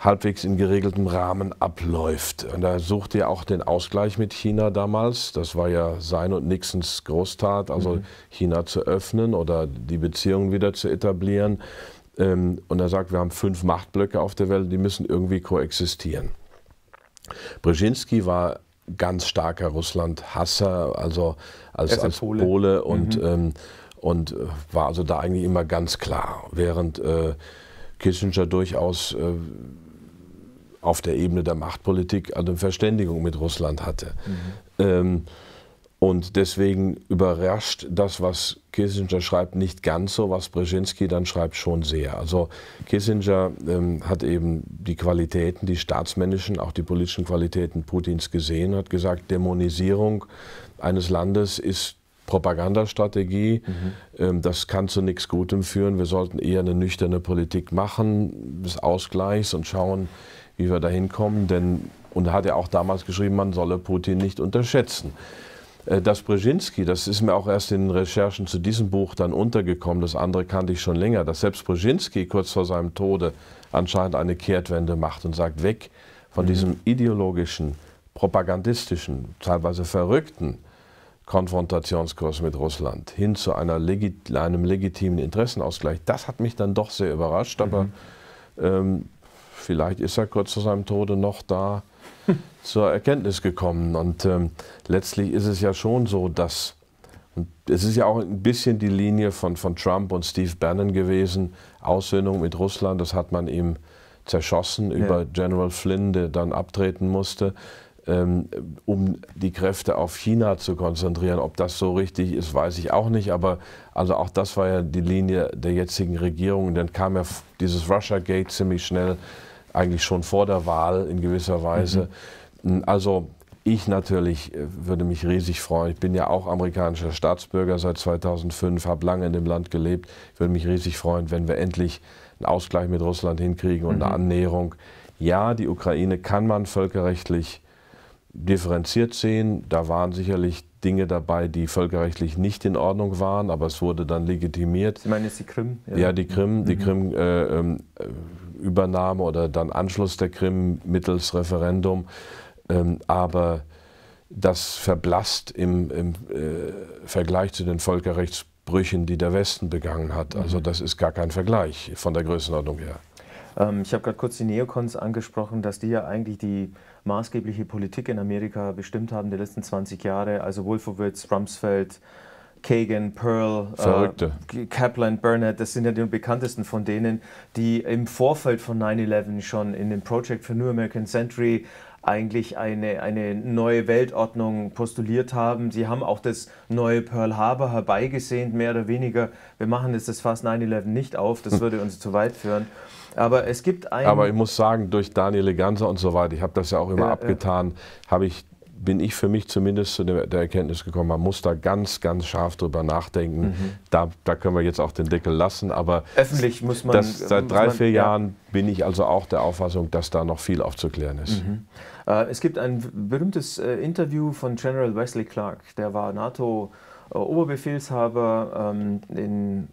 halbwegs in geregeltem Rahmen abläuft. Und er suchte ja auch den Ausgleich mit China damals. Das war ja sein und Nixons Großtat, also mhm. China zu öffnen oder die Beziehungen wieder zu etablieren. Ähm, und er sagt, wir haben fünf Machtblöcke auf der Welt, die müssen irgendwie koexistieren. Brzezinski war ganz starker Russland-Hasser, also als, als Pole. Pole, und, mhm. ähm, und äh, war also da eigentlich immer ganz klar. Während äh, Kissinger durchaus äh, auf der Ebene der Machtpolitik eine Verständigung mit Russland hatte. Mhm. Ähm, und deswegen überrascht das, was Kissinger schreibt, nicht ganz so, was Brzezinski dann schreibt, schon sehr. Also Kissinger ähm, hat eben die Qualitäten, die staatsmännischen, auch die politischen Qualitäten Putins gesehen, hat gesagt, Dämonisierung eines Landes ist Propagandastrategie. Mhm. Ähm, das kann zu nichts Gutem führen. Wir sollten eher eine nüchterne Politik machen, des Ausgleichs und schauen, wie wir da hinkommen. Denn, und er hat ja auch damals geschrieben, man solle Putin nicht unterschätzen. Äh, das Brzezinski, das ist mir auch erst in den Recherchen zu diesem Buch dann untergekommen, das andere kannte ich schon länger, dass selbst Brzezinski kurz vor seinem Tode anscheinend eine Kehrtwende macht und sagt, weg von mhm. diesem ideologischen, propagandistischen, teilweise verrückten Konfrontationskurs mit Russland hin zu legit einem legitimen Interessenausgleich. Das hat mich dann doch sehr überrascht, aber mhm. ähm, vielleicht ist er kurz zu seinem Tode noch da zur Erkenntnis gekommen. Und ähm, letztlich ist es ja schon so, dass es ist ja auch ein bisschen die Linie von, von Trump und Steve Bannon gewesen. Aussöhnung mit Russland, das hat man ihm zerschossen ja. über General Flynn, der dann abtreten musste, ähm, um die Kräfte auf China zu konzentrieren. Ob das so richtig ist, weiß ich auch nicht. Aber also auch das war ja die Linie der jetzigen Regierung. Und dann kam ja dieses Russia Gate ziemlich schnell eigentlich schon vor der Wahl in gewisser Weise. Mhm. Also ich natürlich äh, würde mich riesig freuen. Ich bin ja auch amerikanischer Staatsbürger seit 2005, habe lange in dem Land gelebt. Ich würde mich riesig freuen, wenn wir endlich einen Ausgleich mit Russland hinkriegen und mhm. eine Annäherung. Ja, die Ukraine kann man völkerrechtlich differenziert sehen. Da waren sicherlich Dinge dabei, die völkerrechtlich nicht in Ordnung waren, aber es wurde dann legitimiert. Sie meinen jetzt die Krim? Ja, ja die Krim. Die mhm. Krim äh, ähm, äh, Übernahme oder dann Anschluss der Krim mittels Referendum. Ähm, aber das verblasst im, im äh, Vergleich zu den Völkerrechtsbrüchen, die der Westen begangen hat. Also mhm. das ist gar kein Vergleich von der Größenordnung her. Ähm, ich habe gerade kurz die Neokons angesprochen, dass die ja eigentlich die maßgebliche Politik in Amerika bestimmt haben der letzten 20 Jahre. Also Wolfowitz, Rumsfeld, Kagan, Pearl, äh, Kaplan, Burnett, das sind ja die bekanntesten von denen, die im Vorfeld von 9-11 schon in dem Project for New American Century eigentlich eine, eine neue Weltordnung postuliert haben. Sie haben auch das neue Pearl Harbor herbeigesehnt, mehr oder weniger. Wir machen jetzt das Fast 9-11 nicht auf, das hm. würde uns zu weit führen. Aber es gibt ein. Aber ich muss sagen, durch Daniel Ganser und so weiter, ich habe das ja auch immer äh, äh. abgetan, äh, habe ich bin ich für mich zumindest zu der Erkenntnis gekommen, man muss da ganz, ganz scharf drüber nachdenken. Mhm. Da, da können wir jetzt auch den Deckel lassen, aber öffentlich muss man. Das, seit drei, man, vier Jahren ja. bin ich also auch der Auffassung, dass da noch viel aufzuklären ist. Mhm. Äh, es gibt ein berühmtes äh, Interview von General Wesley Clark, der war NATO. Äh, Oberbefehlshaber ähm, in,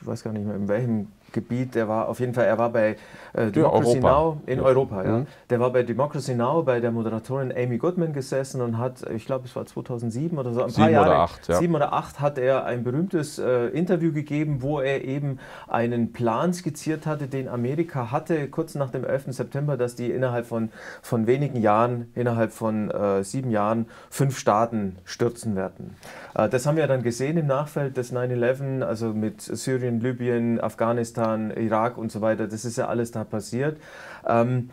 ich weiß gar nicht mehr, in welchem Gebiet, der war auf jeden Fall, er war bei äh, Democracy ja, Now in ja. Europa, ja. Mhm. Der war bei Democracy Now bei der Moderatorin Amy Goodman gesessen und hat, ich glaube, es war 2007 oder so, ein sieben paar Jahre, oder acht, ja. sieben oder acht hat er ein berühmtes äh, Interview gegeben, wo er eben einen Plan skizziert hatte, den Amerika hatte, kurz nach dem 11. September, dass die innerhalb von, von wenigen Jahren, innerhalb von äh, sieben Jahren, fünf Staaten stürzen werden. Äh, das haben wir dann gesehen im Nachfeld des 9-11, also mit Syrien, Libyen, Afghanistan, Afghanistan, Irak und so weiter, das ist ja alles da passiert. Ähm,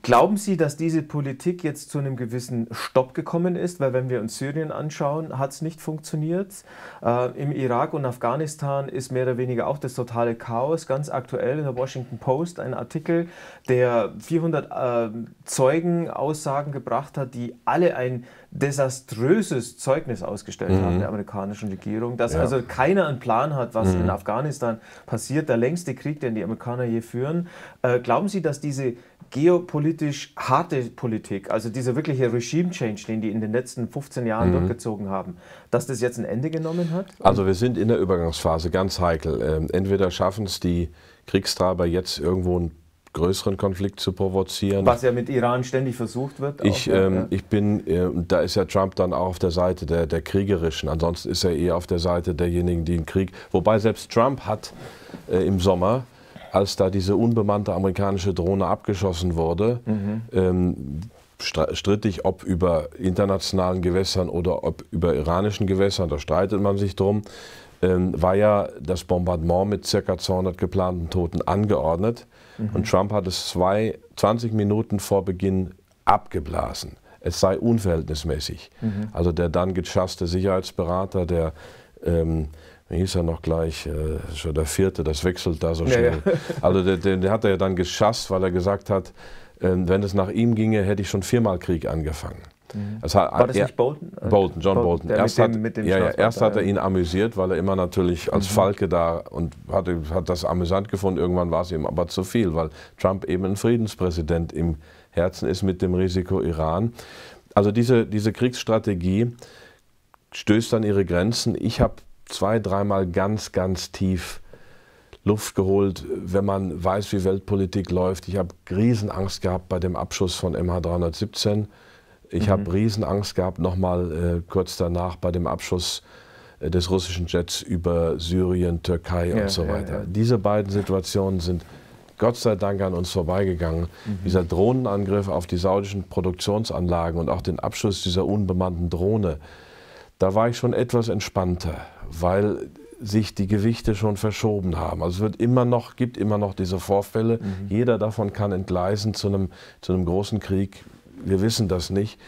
Glauben Sie, dass diese Politik jetzt zu einem gewissen Stopp gekommen ist? Weil wenn wir uns Syrien anschauen, hat es nicht funktioniert. Äh, Im Irak und Afghanistan ist mehr oder weniger auch das totale Chaos. Ganz aktuell in der Washington Post ein Artikel, der 400 äh, Zeugenaussagen gebracht hat, die alle ein desaströses Zeugnis ausgestellt mhm. haben der amerikanischen Regierung, dass ja. also keiner einen Plan hat, was mhm. in Afghanistan passiert, der längste Krieg, den die Amerikaner je führen. Äh, glauben Sie, dass diese geopolitisch harte Politik, also dieser wirkliche Regime-Change, den die in den letzten 15 Jahren mhm. durchgezogen haben, dass das jetzt ein Ende genommen hat? Also wir sind in der Übergangsphase, ganz heikel. Ähm, entweder schaffen es die Kriegstreiber jetzt irgendwo ein größeren Konflikt zu provozieren. Was ja mit Iran ständig versucht wird. Ich, auch, ähm, ja. ich bin, äh, da ist ja Trump dann auch auf der Seite der, der kriegerischen. Ansonsten ist er eher auf der Seite derjenigen, die den Krieg. Wobei selbst Trump hat äh, im Sommer, als da diese unbemannte amerikanische Drohne abgeschossen wurde, mhm. ähm, strittig, ob über internationalen Gewässern oder ob über iranischen Gewässern, da streitet man sich drum, ähm, war ja das Bombardement mit ca. 200 geplanten Toten angeordnet. Mhm. Und Trump hat es zwei, 20 Minuten vor Beginn abgeblasen. Es sei unverhältnismäßig. Mhm. Also der dann gechasste Sicherheitsberater, der ähm, wie hieß er noch gleich, äh, schon der vierte, das wechselt da so schnell. Ja, ja. Also den, den, den, hat er ja dann geschasst, weil er gesagt hat, äh, wenn es nach ihm ginge, hätte ich schon viermal Krieg angefangen. Mhm. Hat, War das er, nicht Bolton? Bolton, John Bolton. Bolton. Erst, dem, hat, ja, ja, erst hat er ihn amüsiert, weil er immer natürlich als mhm. Falke da und hatte, hat das amüsant gefunden. Irgendwann war es ihm aber zu viel, weil Trump eben ein Friedenspräsident im Herzen ist mit dem Risiko Iran. Also diese, diese Kriegsstrategie stößt an ihre Grenzen. Ich habe zwei, dreimal ganz, ganz tief Luft geholt, wenn man weiß, wie Weltpolitik läuft. Ich habe Riesenangst gehabt bei dem Abschuss von MH317 ich mhm. habe Riesenangst gehabt, nochmal äh, kurz danach bei dem Abschuss äh, des russischen Jets über Syrien, Türkei ja, und so weiter. Ja, ja. Diese beiden Situationen sind Gott sei Dank an uns vorbeigegangen. Mhm. Dieser Drohnenangriff auf die saudischen Produktionsanlagen und auch den Abschuss dieser unbemannten Drohne, da war ich schon etwas entspannter, weil sich die Gewichte schon verschoben haben. Also es wird immer noch, gibt immer noch diese Vorfälle. Mhm. Jeder davon kann entgleisen zu einem, zu einem großen Krieg, wir wissen das nicht.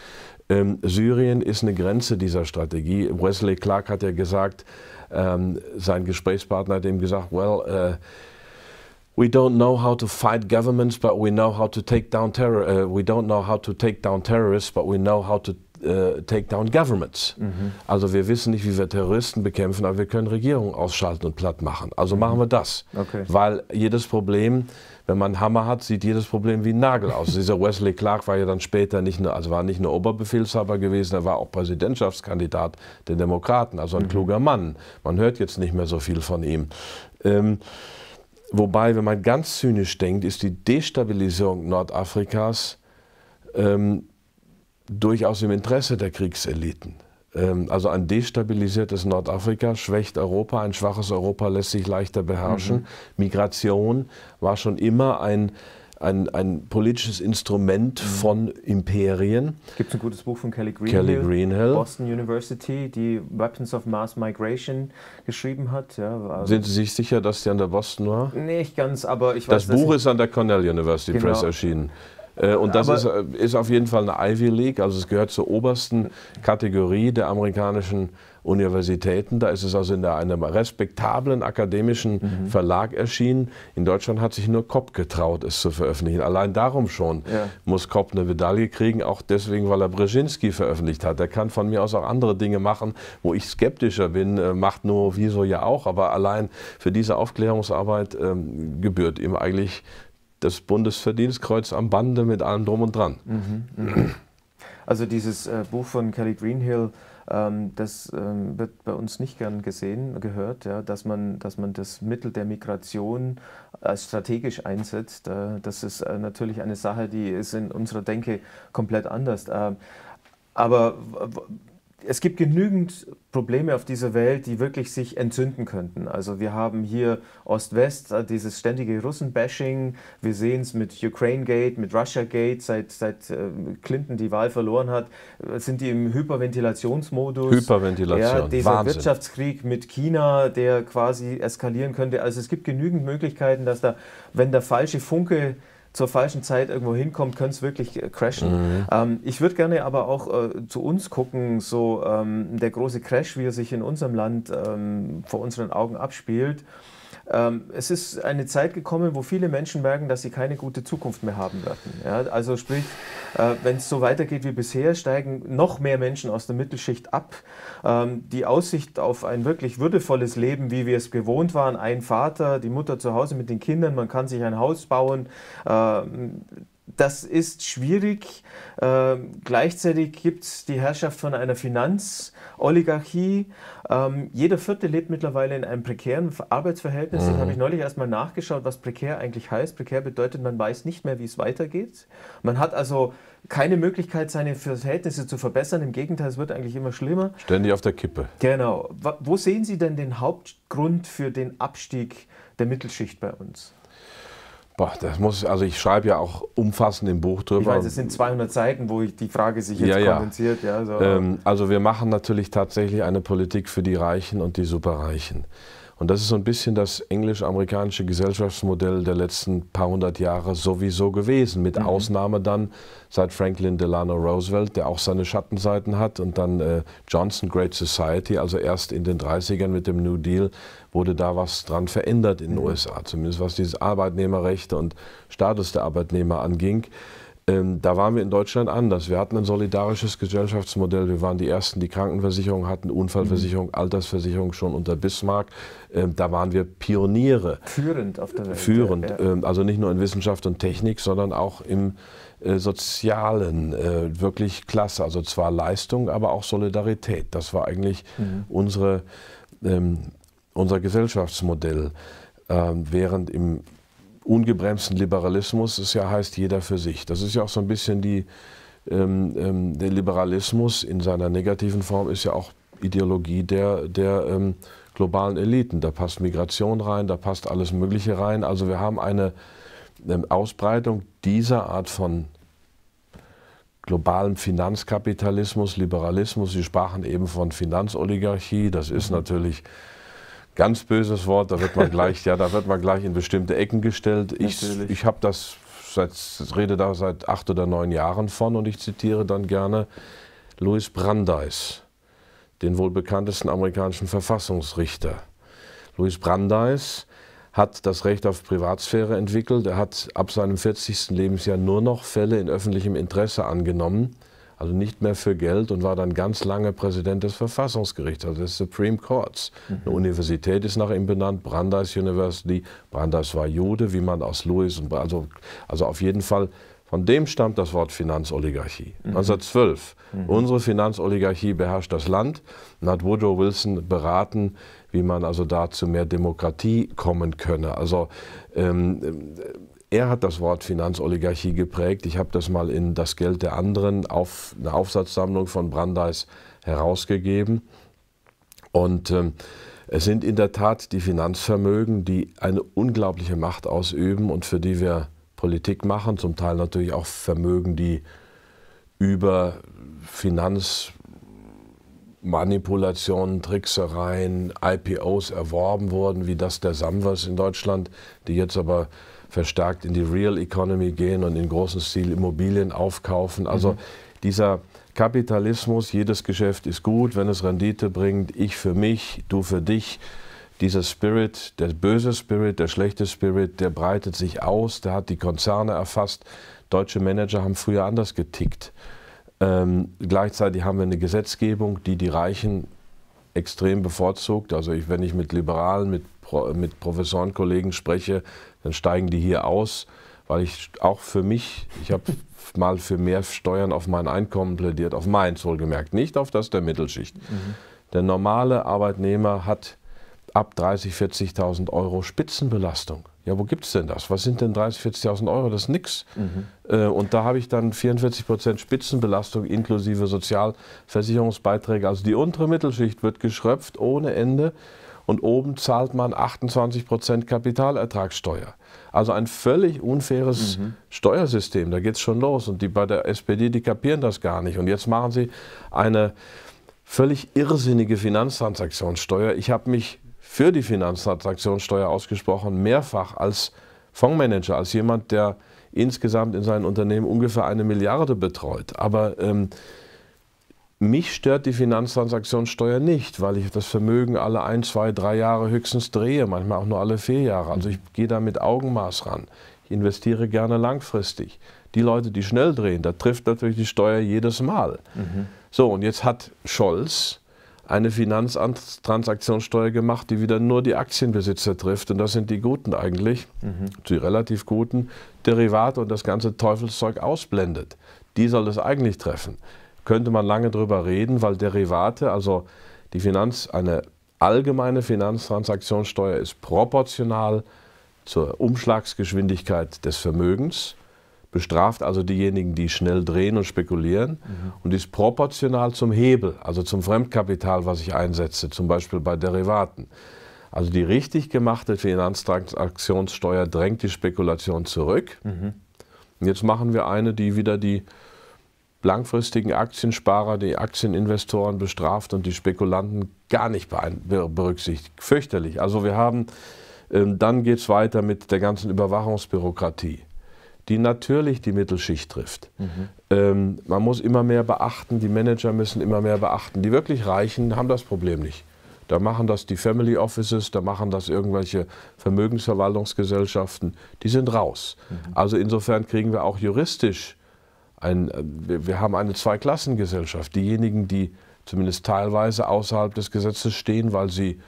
Ähm, Syrien ist eine Grenze dieser Strategie. Wesley Clark hat ja gesagt, ähm, sein Gesprächspartner hat ihm gesagt, well, uh, We don't know how to fight governments, but we know how to take down terror. Uh, we don't know how to take down terrorists, but we know how to uh, take down governments. Mhm. Also wir wissen nicht, wie wir Terroristen bekämpfen, aber wir können Regierungen ausschalten und platt machen. Also mhm. machen wir das, okay. weil jedes Problem wenn man einen Hammer hat, sieht jedes Problem wie ein Nagel aus. Dieser Wesley Clark war ja dann später nicht nur, also war nicht nur Oberbefehlshaber gewesen, er war auch Präsidentschaftskandidat der Demokraten, also ein mhm. kluger Mann. Man hört jetzt nicht mehr so viel von ihm. Ähm, wobei, wenn man ganz zynisch denkt, ist die Destabilisierung Nordafrikas ähm, durchaus im Interesse der Kriegseliten. Ähm, also ein destabilisiertes Nordafrika schwächt Europa, ein schwaches Europa lässt sich leichter beherrschen. Mhm. Migration war schon immer ein, ein, ein politisches Instrument mhm. von Imperien. Gibt es ein gutes Buch von Kelly Greenhill, Kelly Greenhill, Boston University, die Weapons of Mass Migration geschrieben hat. Ja, also Sind Sie sich sicher, dass die an der Boston war? Nicht ganz, aber ich weiß Das Buch ist an der Cornell University genau. Press erschienen. Äh, und das ist, äh, ist, auf jeden Fall eine Ivy League, also es gehört zur obersten Kategorie der amerikanischen Universitäten. Da ist es also in einem respektablen akademischen mhm. Verlag erschienen. In Deutschland hat sich nur Kopp getraut, es zu veröffentlichen. Allein darum schon ja. muss Kopp eine Medaille kriegen, auch deswegen, weil er Brzezinski veröffentlicht hat. Er kann von mir aus auch andere Dinge machen, wo ich skeptischer bin, äh, macht nur Wieso ja auch, aber allein für diese Aufklärungsarbeit ähm, gebührt ihm eigentlich das Bundesverdienstkreuz am Bande mit allem drum und dran. Mhm, mhm. Also dieses äh, Buch von Kelly Greenhill, ähm, das ähm, wird bei uns nicht gern gesehen, gehört, ja, dass, man, dass man das Mittel der Migration als äh, strategisch einsetzt. Äh, das ist äh, natürlich eine Sache, die ist in unserer Denke komplett anders. Ähm, aber es gibt genügend Probleme auf dieser Welt, die wirklich sich entzünden könnten. Also wir haben hier Ost-West, äh, dieses ständige Russen-Bashing. Wir sehen es mit Ukraine-Gate, mit Russia-Gate. Seit, seit äh, Clinton die Wahl verloren hat, äh, sind die im Hyperventilationsmodus. Hyperventilation, ja, dieser Wahnsinn. Wirtschaftskrieg mit China, der quasi eskalieren könnte. Also es gibt genügend Möglichkeiten, dass da, wenn der falsche Funke zur falschen Zeit irgendwo hinkommt, könnte es wirklich äh, crashen. Mhm. Ähm, ich würde gerne aber auch äh, zu uns gucken, so ähm, der große Crash, wie er sich in unserem Land ähm, vor unseren Augen abspielt. Ähm, es ist eine Zeit gekommen, wo viele Menschen merken, dass sie keine gute Zukunft mehr haben werden. Ja, also sprich, äh, wenn es so weitergeht wie bisher, steigen noch mehr Menschen aus der Mittelschicht ab. Ähm, die Aussicht auf ein wirklich würdevolles Leben, wie wir es gewohnt waren, ein Vater, die Mutter zu Hause mit den Kindern, man kann sich ein Haus bauen, ähm, das ist schwierig. Ähm, gleichzeitig gibt es die Herrschaft von einer Finanzoligarchie. Ähm, jeder Vierte lebt mittlerweile in einem prekären Arbeitsverhältnis. Mhm. Das habe ich neulich erstmal nachgeschaut, was prekär eigentlich heißt. Prekär bedeutet, man weiß nicht mehr, wie es weitergeht. Man hat also keine Möglichkeit, seine Verhältnisse zu verbessern. Im Gegenteil, es wird eigentlich immer schlimmer. Ständig auf der Kippe. Genau. Wo sehen Sie denn den Hauptgrund für den Abstieg der Mittelschicht bei uns? Boah, das muss, also ich schreibe ja auch umfassend im Buch drüber. Ich weiß, es sind 200 Seiten, wo ich die Frage sich jetzt ja, kondensiert. Ja. ja so. ähm, also wir machen natürlich tatsächlich eine Politik für die Reichen und die Superreichen. Und das ist so ein bisschen das englisch-amerikanische Gesellschaftsmodell der letzten paar hundert Jahre sowieso gewesen, mit mhm. Ausnahme dann seit Franklin Delano Roosevelt, der auch seine Schattenseiten hat, und dann äh, Johnson Great Society, also erst in den 30ern mit dem New Deal wurde da was dran verändert in den mhm. USA, zumindest was dieses Arbeitnehmerrechte und Status der Arbeitnehmer anging. Ähm, da waren wir in Deutschland anders. Wir hatten ein solidarisches Gesellschaftsmodell. Wir waren die Ersten, die Krankenversicherung hatten, Unfallversicherung, mhm. Altersversicherung schon unter Bismarck. Ähm, da waren wir Pioniere. Führend auf der Welt. Führend. Ja. Ähm, also nicht nur in Wissenschaft und Technik, sondern auch im äh, Sozialen. Äh, wirklich klasse. Also zwar Leistung, aber auch Solidarität. Das war eigentlich mhm. unsere, ähm, unser Gesellschaftsmodell. Ähm, während im ungebremsten Liberalismus ist ja heißt jeder für sich. Das ist ja auch so ein bisschen die, ähm, ähm, der Liberalismus in seiner negativen Form ist ja auch Ideologie der, der ähm, globalen Eliten. Da passt Migration rein, da passt alles Mögliche rein. Also wir haben eine ähm, Ausbreitung dieser Art von globalem Finanzkapitalismus, Liberalismus. Sie sprachen eben von Finanzoligarchie. Das ist mhm. natürlich ganz böses Wort, da wird man gleich, ja, da wird man gleich in bestimmte Ecken gestellt. Ich, ich habe das seit, rede da seit acht oder neun Jahren von und ich zitiere dann gerne Louis Brandeis, den wohl bekanntesten amerikanischen Verfassungsrichter. Louis Brandeis hat das Recht auf Privatsphäre entwickelt. Er hat ab seinem 40. Lebensjahr nur noch Fälle in öffentlichem Interesse angenommen also nicht mehr für Geld und war dann ganz lange Präsident des Verfassungsgerichts, also des Supreme Courts. Mhm. Eine Universität ist nach ihm benannt, Brandeis University. Brandeis war Jude, wie man aus Louis und also, also auf jeden Fall von dem stammt das Wort Finanzoligarchie. Mhm. 1912. Mhm. Unsere Finanzoligarchie beherrscht das Land und hat Woodrow Wilson beraten, wie man also da zu mehr Demokratie kommen könne. Also ähm, er hat das Wort Finanzoligarchie geprägt. Ich habe das mal in Das Geld der anderen auf eine Aufsatzsammlung von Brandeis herausgegeben. Und ähm, es sind in der Tat die Finanzvermögen, die eine unglaubliche Macht ausüben und für die wir Politik machen, zum Teil natürlich auch Vermögen, die über Finanzmanipulationen, Tricksereien, IPOs erworben wurden, wie das der Samwas in Deutschland, die jetzt aber verstärkt in die Real Economy gehen und in großem Stil Immobilien aufkaufen. Also mhm. dieser Kapitalismus, jedes Geschäft ist gut, wenn es Rendite bringt, ich für mich, du für dich. Dieser Spirit, der böse Spirit, der schlechte Spirit, der breitet sich aus, der hat die Konzerne erfasst. Deutsche Manager haben früher anders getickt. Ähm, gleichzeitig haben wir eine Gesetzgebung, die die Reichen extrem bevorzugt. Also ich, wenn ich mit Liberalen, mit, Pro, mit Professorenkollegen spreche, dann steigen die hier aus, weil ich auch für mich, ich habe mal für mehr Steuern auf mein Einkommen plädiert, auf meins wohlgemerkt, nicht auf das der Mittelschicht. Mhm. Der normale Arbeitnehmer hat ab 30.000, 40 40.000 Euro Spitzenbelastung. Ja, wo gibt es denn das? Was sind denn 30.000, 40.000 Euro? Das ist nichts. Mhm. Äh, und da habe ich dann 44 Spitzenbelastung inklusive Sozialversicherungsbeiträge. Also die untere Mittelschicht wird geschröpft ohne Ende und oben zahlt man 28 Prozent Kapitalertragssteuer. Also ein völlig unfaires mhm. Steuersystem, da geht es schon los. Und die bei der SPD, die kapieren das gar nicht. Und jetzt machen sie eine völlig irrsinnige Finanztransaktionssteuer. Ich habe mich für die Finanztransaktionssteuer ausgesprochen, mehrfach als Fondsmanager, als jemand, der insgesamt in seinem Unternehmen ungefähr eine Milliarde betreut. Aber ähm, mich stört die Finanztransaktionssteuer nicht, weil ich das Vermögen alle ein, zwei, drei Jahre höchstens drehe, manchmal auch nur alle vier Jahre. Also ich gehe da mit Augenmaß ran. Ich investiere gerne langfristig. Die Leute, die schnell drehen, da trifft natürlich die Steuer jedes Mal. Mhm. So, und jetzt hat Scholz eine Finanztransaktionssteuer gemacht, die wieder nur die Aktienbesitzer trifft. Und das sind die Guten eigentlich, mhm. die relativ Guten, Derivate und das ganze Teufelszeug ausblendet. Die soll es eigentlich treffen könnte man lange drüber reden, weil Derivate, also die Finanz, eine allgemeine Finanztransaktionssteuer ist proportional zur Umschlagsgeschwindigkeit des Vermögens, bestraft also diejenigen, die schnell drehen und spekulieren mhm. und ist proportional zum Hebel, also zum Fremdkapital, was ich einsetze, zum Beispiel bei Derivaten. Also die richtig gemachte Finanztransaktionssteuer drängt die Spekulation zurück. Mhm. Und jetzt machen wir eine, die wieder die langfristigen Aktiensparer, die Aktieninvestoren bestraft und die Spekulanten gar nicht berücksichtigt. Fürchterlich. Also wir haben, ähm, dann geht es weiter mit der ganzen Überwachungsbürokratie, die natürlich die Mittelschicht trifft. Mhm. Ähm, man muss immer mehr beachten, die Manager müssen immer mehr beachten. Die wirklich Reichen haben das Problem nicht. Da machen das die Family Offices, da machen das irgendwelche Vermögensverwaltungsgesellschaften, die sind raus. Mhm. Also insofern kriegen wir auch juristisch ein, äh, wir haben eine Zweiklassengesellschaft. Diejenigen, die zumindest teilweise außerhalb des Gesetzes stehen, weil sie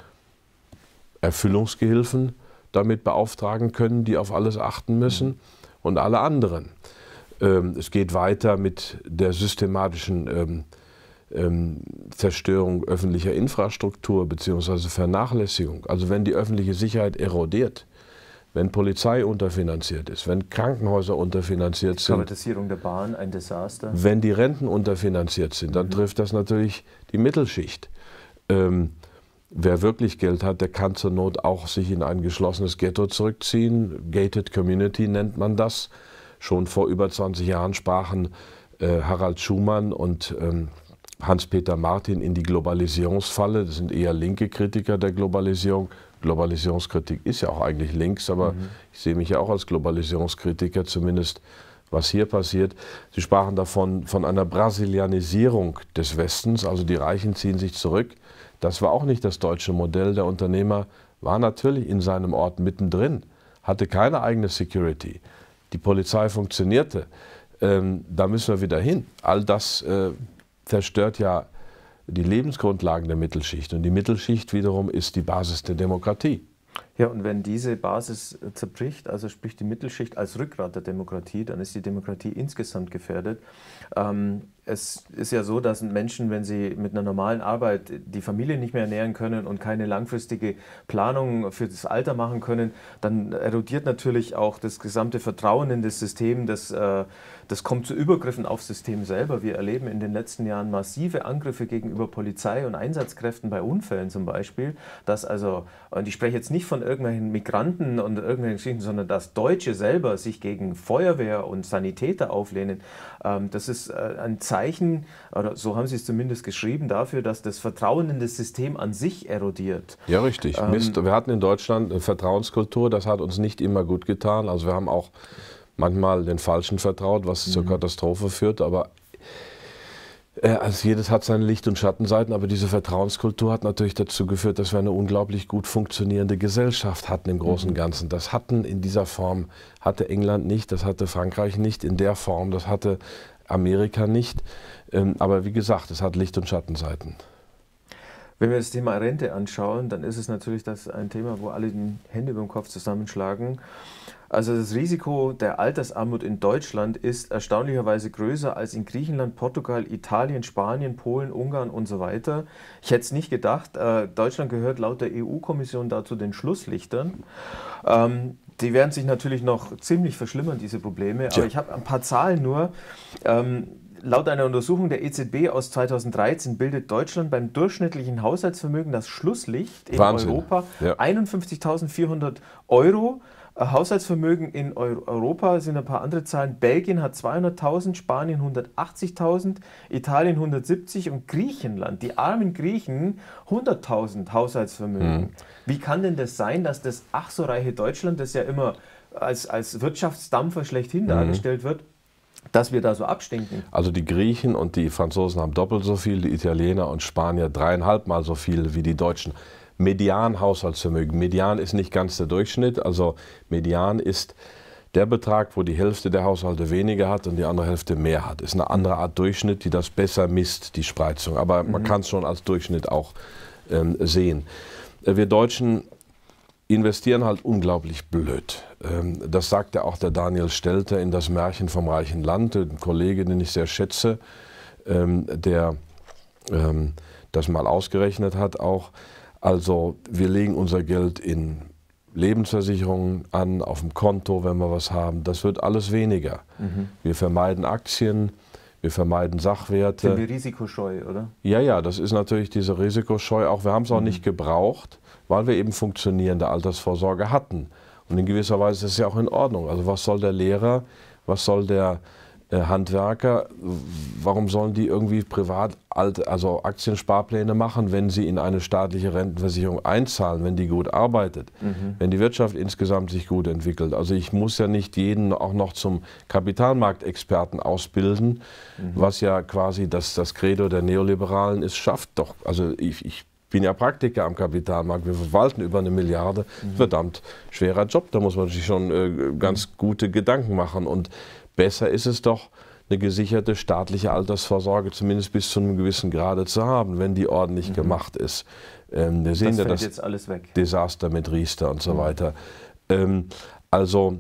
Erfüllungsgehilfen damit beauftragen können, die auf alles achten müssen, mhm. und alle anderen. Ähm, es geht weiter mit der systematischen ähm, ähm, Zerstörung öffentlicher Infrastruktur bzw. Vernachlässigung. Also wenn die öffentliche Sicherheit erodiert, wenn Polizei unterfinanziert ist, wenn Krankenhäuser unterfinanziert sind. Privatisierung der Bahn, ein Desaster. Wenn die Renten unterfinanziert sind, dann mhm. trifft das natürlich die Mittelschicht. Ähm, wer wirklich Geld hat, der kann zur Not auch sich in ein geschlossenes Ghetto zurückziehen. Gated Community nennt man das. Schon vor über 20 Jahren sprachen äh, Harald Schumann und ähm, Hans-Peter Martin in die Globalisierungsfalle. Das sind eher linke Kritiker der Globalisierung. Globalisierungskritik ist ja auch eigentlich links, aber mhm. ich sehe mich ja auch als Globalisierungskritiker, zumindest was hier passiert. Sie sprachen davon von einer Brasilianisierung des Westens, also die Reichen ziehen sich zurück. Das war auch nicht das deutsche Modell. Der Unternehmer war natürlich in seinem Ort mittendrin, hatte keine eigene Security. Die Polizei funktionierte. Ähm, da müssen wir wieder hin. All das äh, zerstört ja die Lebensgrundlagen der Mittelschicht. Und die Mittelschicht wiederum ist die Basis der Demokratie. Ja, und wenn diese Basis äh, zerbricht, also sprich die Mittelschicht als Rückgrat der Demokratie, dann ist die Demokratie insgesamt gefährdet. Ähm, es ist ja so, dass Menschen, wenn sie mit einer normalen Arbeit die Familie nicht mehr ernähren können und keine langfristige Planung für das Alter machen können, dann erodiert natürlich auch das gesamte Vertrauen in das System. Das, äh, das kommt zu Übergriffen aufs System selber. Wir erleben in den letzten Jahren massive Angriffe gegenüber Polizei und Einsatzkräften bei Unfällen zum Beispiel. Dass also, und ich spreche jetzt nicht von irgendwelchen Migranten und irgendwelchen Geschichten, sondern dass Deutsche selber sich gegen Feuerwehr und Sanitäter auflehnen. Ähm, das ist äh, ein Zeichen, Zeichen, oder so haben sie es zumindest geschrieben, dafür, dass das Vertrauen in das System an sich erodiert. Ja, richtig. Ähm, Mist, wir hatten in Deutschland eine Vertrauenskultur, das hat uns nicht immer gut getan. Also wir haben auch manchmal den Falschen vertraut, was mhm. zur Katastrophe führt, aber äh, also jedes hat seine Licht- und Schattenseiten, aber diese Vertrauenskultur hat natürlich dazu geführt, dass wir eine unglaublich gut funktionierende Gesellschaft hatten im Großen mhm. und Ganzen. Das hatten in dieser Form, hatte England nicht, das hatte Frankreich nicht in der Form, das hatte Amerika nicht. Ähm, aber wie gesagt, es hat Licht- und Schattenseiten. Wenn wir das Thema Rente anschauen, dann ist es natürlich das ein Thema, wo alle die Hände über den Kopf zusammenschlagen. Also das Risiko der Altersarmut in Deutschland ist erstaunlicherweise größer als in Griechenland, Portugal, Italien, Spanien, Polen, Ungarn und so weiter. Ich hätte es nicht gedacht. Äh, Deutschland gehört laut der EU-Kommission dazu den Schlusslichtern. Ähm, die werden sich natürlich noch ziemlich verschlimmern, diese Probleme. Aber ja. ich habe ein paar Zahlen nur. Ähm, laut einer Untersuchung der EZB aus 2013 bildet Deutschland beim durchschnittlichen Haushaltsvermögen das Schlusslicht in Wahnsinn. Europa. Ja. 51.400 Euro Haushaltsvermögen in Europa sind ein paar andere Zahlen. Belgien hat 200.000, Spanien 180.000, Italien 170 und Griechenland, die armen Griechen, 100.000 Haushaltsvermögen. Mhm. Wie kann denn das sein, dass das ach so reiche Deutschland, das ja immer als, als Wirtschaftsdampfer schlechthin mhm. dargestellt wird, dass wir da so abstinken. Also die Griechen und die Franzosen haben doppelt so viel, die Italiener und Spanier dreieinhalb Mal so viel wie die Deutschen. Median Haushaltsvermögen. Median ist nicht ganz der Durchschnitt, also Median ist der Betrag, wo die Hälfte der Haushalte weniger hat und die andere Hälfte mehr hat. Ist eine andere Art Durchschnitt, die das besser misst, die Spreizung. Aber mhm. man kann es schon als Durchschnitt auch ähm, sehen. Äh, wir Deutschen investieren halt unglaublich blöd. Ähm, das sagte auch der Daniel Stelter in das Märchen vom reichen Land, ein Kollege, den ich sehr schätze, ähm, der ähm, das mal ausgerechnet hat auch. Also wir legen unser Geld in Lebensversicherungen an, auf dem Konto, wenn wir was haben. Das wird alles weniger. Mhm. Wir vermeiden Aktien, wir vermeiden Sachwerte. Sind wir risikoscheu, oder? Ja, ja, das ist natürlich diese Risikoscheu. Auch wir haben es mhm. auch nicht gebraucht, weil wir eben funktionierende Altersvorsorge hatten. Und in gewisser Weise ist es ja auch in Ordnung. Also was soll der Lehrer, was soll der äh, Handwerker, warum sollen die irgendwie privat alt, also Aktiensparpläne machen, wenn sie in eine staatliche Rentenversicherung einzahlen, wenn die gut arbeitet, mhm. wenn die Wirtschaft insgesamt sich gut entwickelt? Also ich muss ja nicht jeden auch noch zum Kapitalmarktexperten ausbilden, mhm. was ja quasi das, das Credo der Neoliberalen ist, schafft doch. Also ich, ich bin ja Praktiker am Kapitalmarkt, wir verwalten über eine Milliarde. Mhm. Verdammt schwerer Job, da muss man sich schon äh, ganz gute Gedanken machen. Und Besser ist es doch, eine gesicherte staatliche Altersvorsorge zumindest bis zu einem gewissen Grade zu haben, wenn die ordentlich mhm. gemacht ist. Ähm, wir sehen das ja das jetzt alles weg. Desaster mit Riester und so mhm. weiter. Ähm, also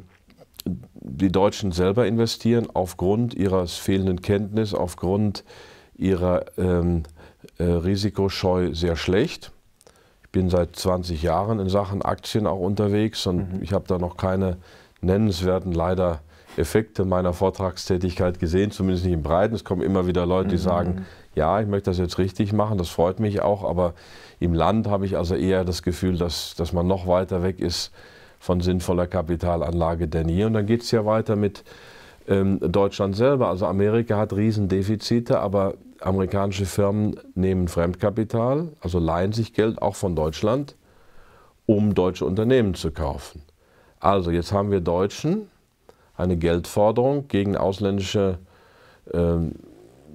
die Deutschen selber investieren aufgrund ihrer fehlenden Kenntnis, aufgrund ihrer ähm, äh, Risikoscheu sehr schlecht. Ich bin seit 20 Jahren in Sachen Aktien auch unterwegs und mhm. ich habe da noch keine nennenswerten leider Effekte meiner Vortragstätigkeit gesehen, zumindest nicht im Breiten. Es kommen immer wieder Leute, die mhm. sagen, ja, ich möchte das jetzt richtig machen, das freut mich auch, aber im Land habe ich also eher das Gefühl, dass, dass man noch weiter weg ist von sinnvoller Kapitalanlage denn je. Und dann geht es ja weiter mit ähm, Deutschland selber. Also Amerika hat Riesendefizite, aber amerikanische Firmen nehmen Fremdkapital, also leihen sich Geld auch von Deutschland, um deutsche Unternehmen zu kaufen. Also jetzt haben wir Deutschen, eine Geldforderung gegen ausländische, äh,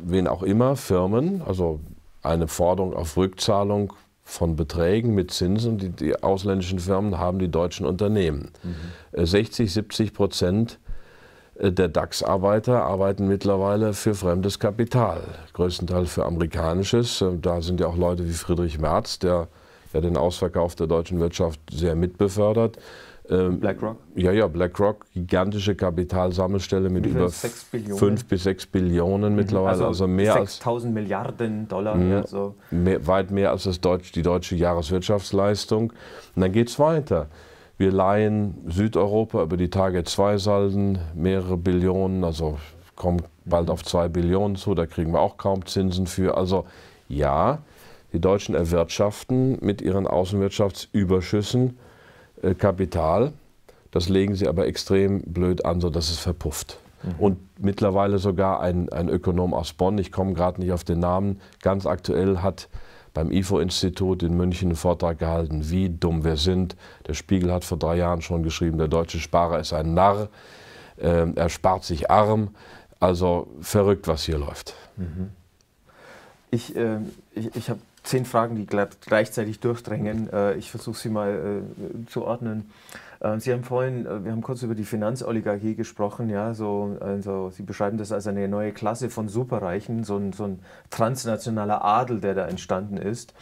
wen auch immer, Firmen, also eine Forderung auf Rückzahlung von Beträgen mit Zinsen. Die, die ausländischen Firmen haben die deutschen Unternehmen. Mhm. 60, äh, 70 Prozent äh, der DAX-Arbeiter arbeiten mittlerweile für fremdes Kapital, größtenteils für amerikanisches. Äh, da sind ja auch Leute wie Friedrich Merz, der, der den Ausverkauf der deutschen Wirtschaft sehr mitbefördert. Ähm, BlackRock? Ja, ja, BlackRock, gigantische Kapitalsammelstelle mit über 5 bis 6 Billionen mhm. mittlerweile. Also, also mehr 6 als 6.000 Milliarden Dollar. Mh, so. mehr, weit mehr als das Deutsch, die deutsche Jahreswirtschaftsleistung. Und dann geht es weiter. Wir leihen Südeuropa über die Target-2-Salden mehrere Billionen, also kommt bald auf 2 Billionen zu, da kriegen wir auch kaum Zinsen für. Also ja, die Deutschen erwirtschaften mit ihren Außenwirtschaftsüberschüssen äh, Kapital. Das legen sie aber extrem blöd an, sodass es verpufft. Mhm. Und mittlerweile sogar ein, ein Ökonom aus Bonn, ich komme gerade nicht auf den Namen, ganz aktuell hat beim IFO-Institut in München einen Vortrag gehalten, wie dumm wir sind. Der Spiegel hat vor drei Jahren schon geschrieben, der deutsche Sparer ist ein Narr, äh, er spart sich arm. Also verrückt, was hier läuft. Mhm. Ich, äh, ich, ich habe zehn Fragen, die gleichzeitig durchdrängen. Äh, ich versuche sie mal äh, zu ordnen. Äh, sie haben vorhin, wir haben kurz über die Finanzoligarchie gesprochen, ja, so, also Sie beschreiben das als eine neue Klasse von Superreichen, so ein, so ein transnationaler Adel, der da entstanden ist.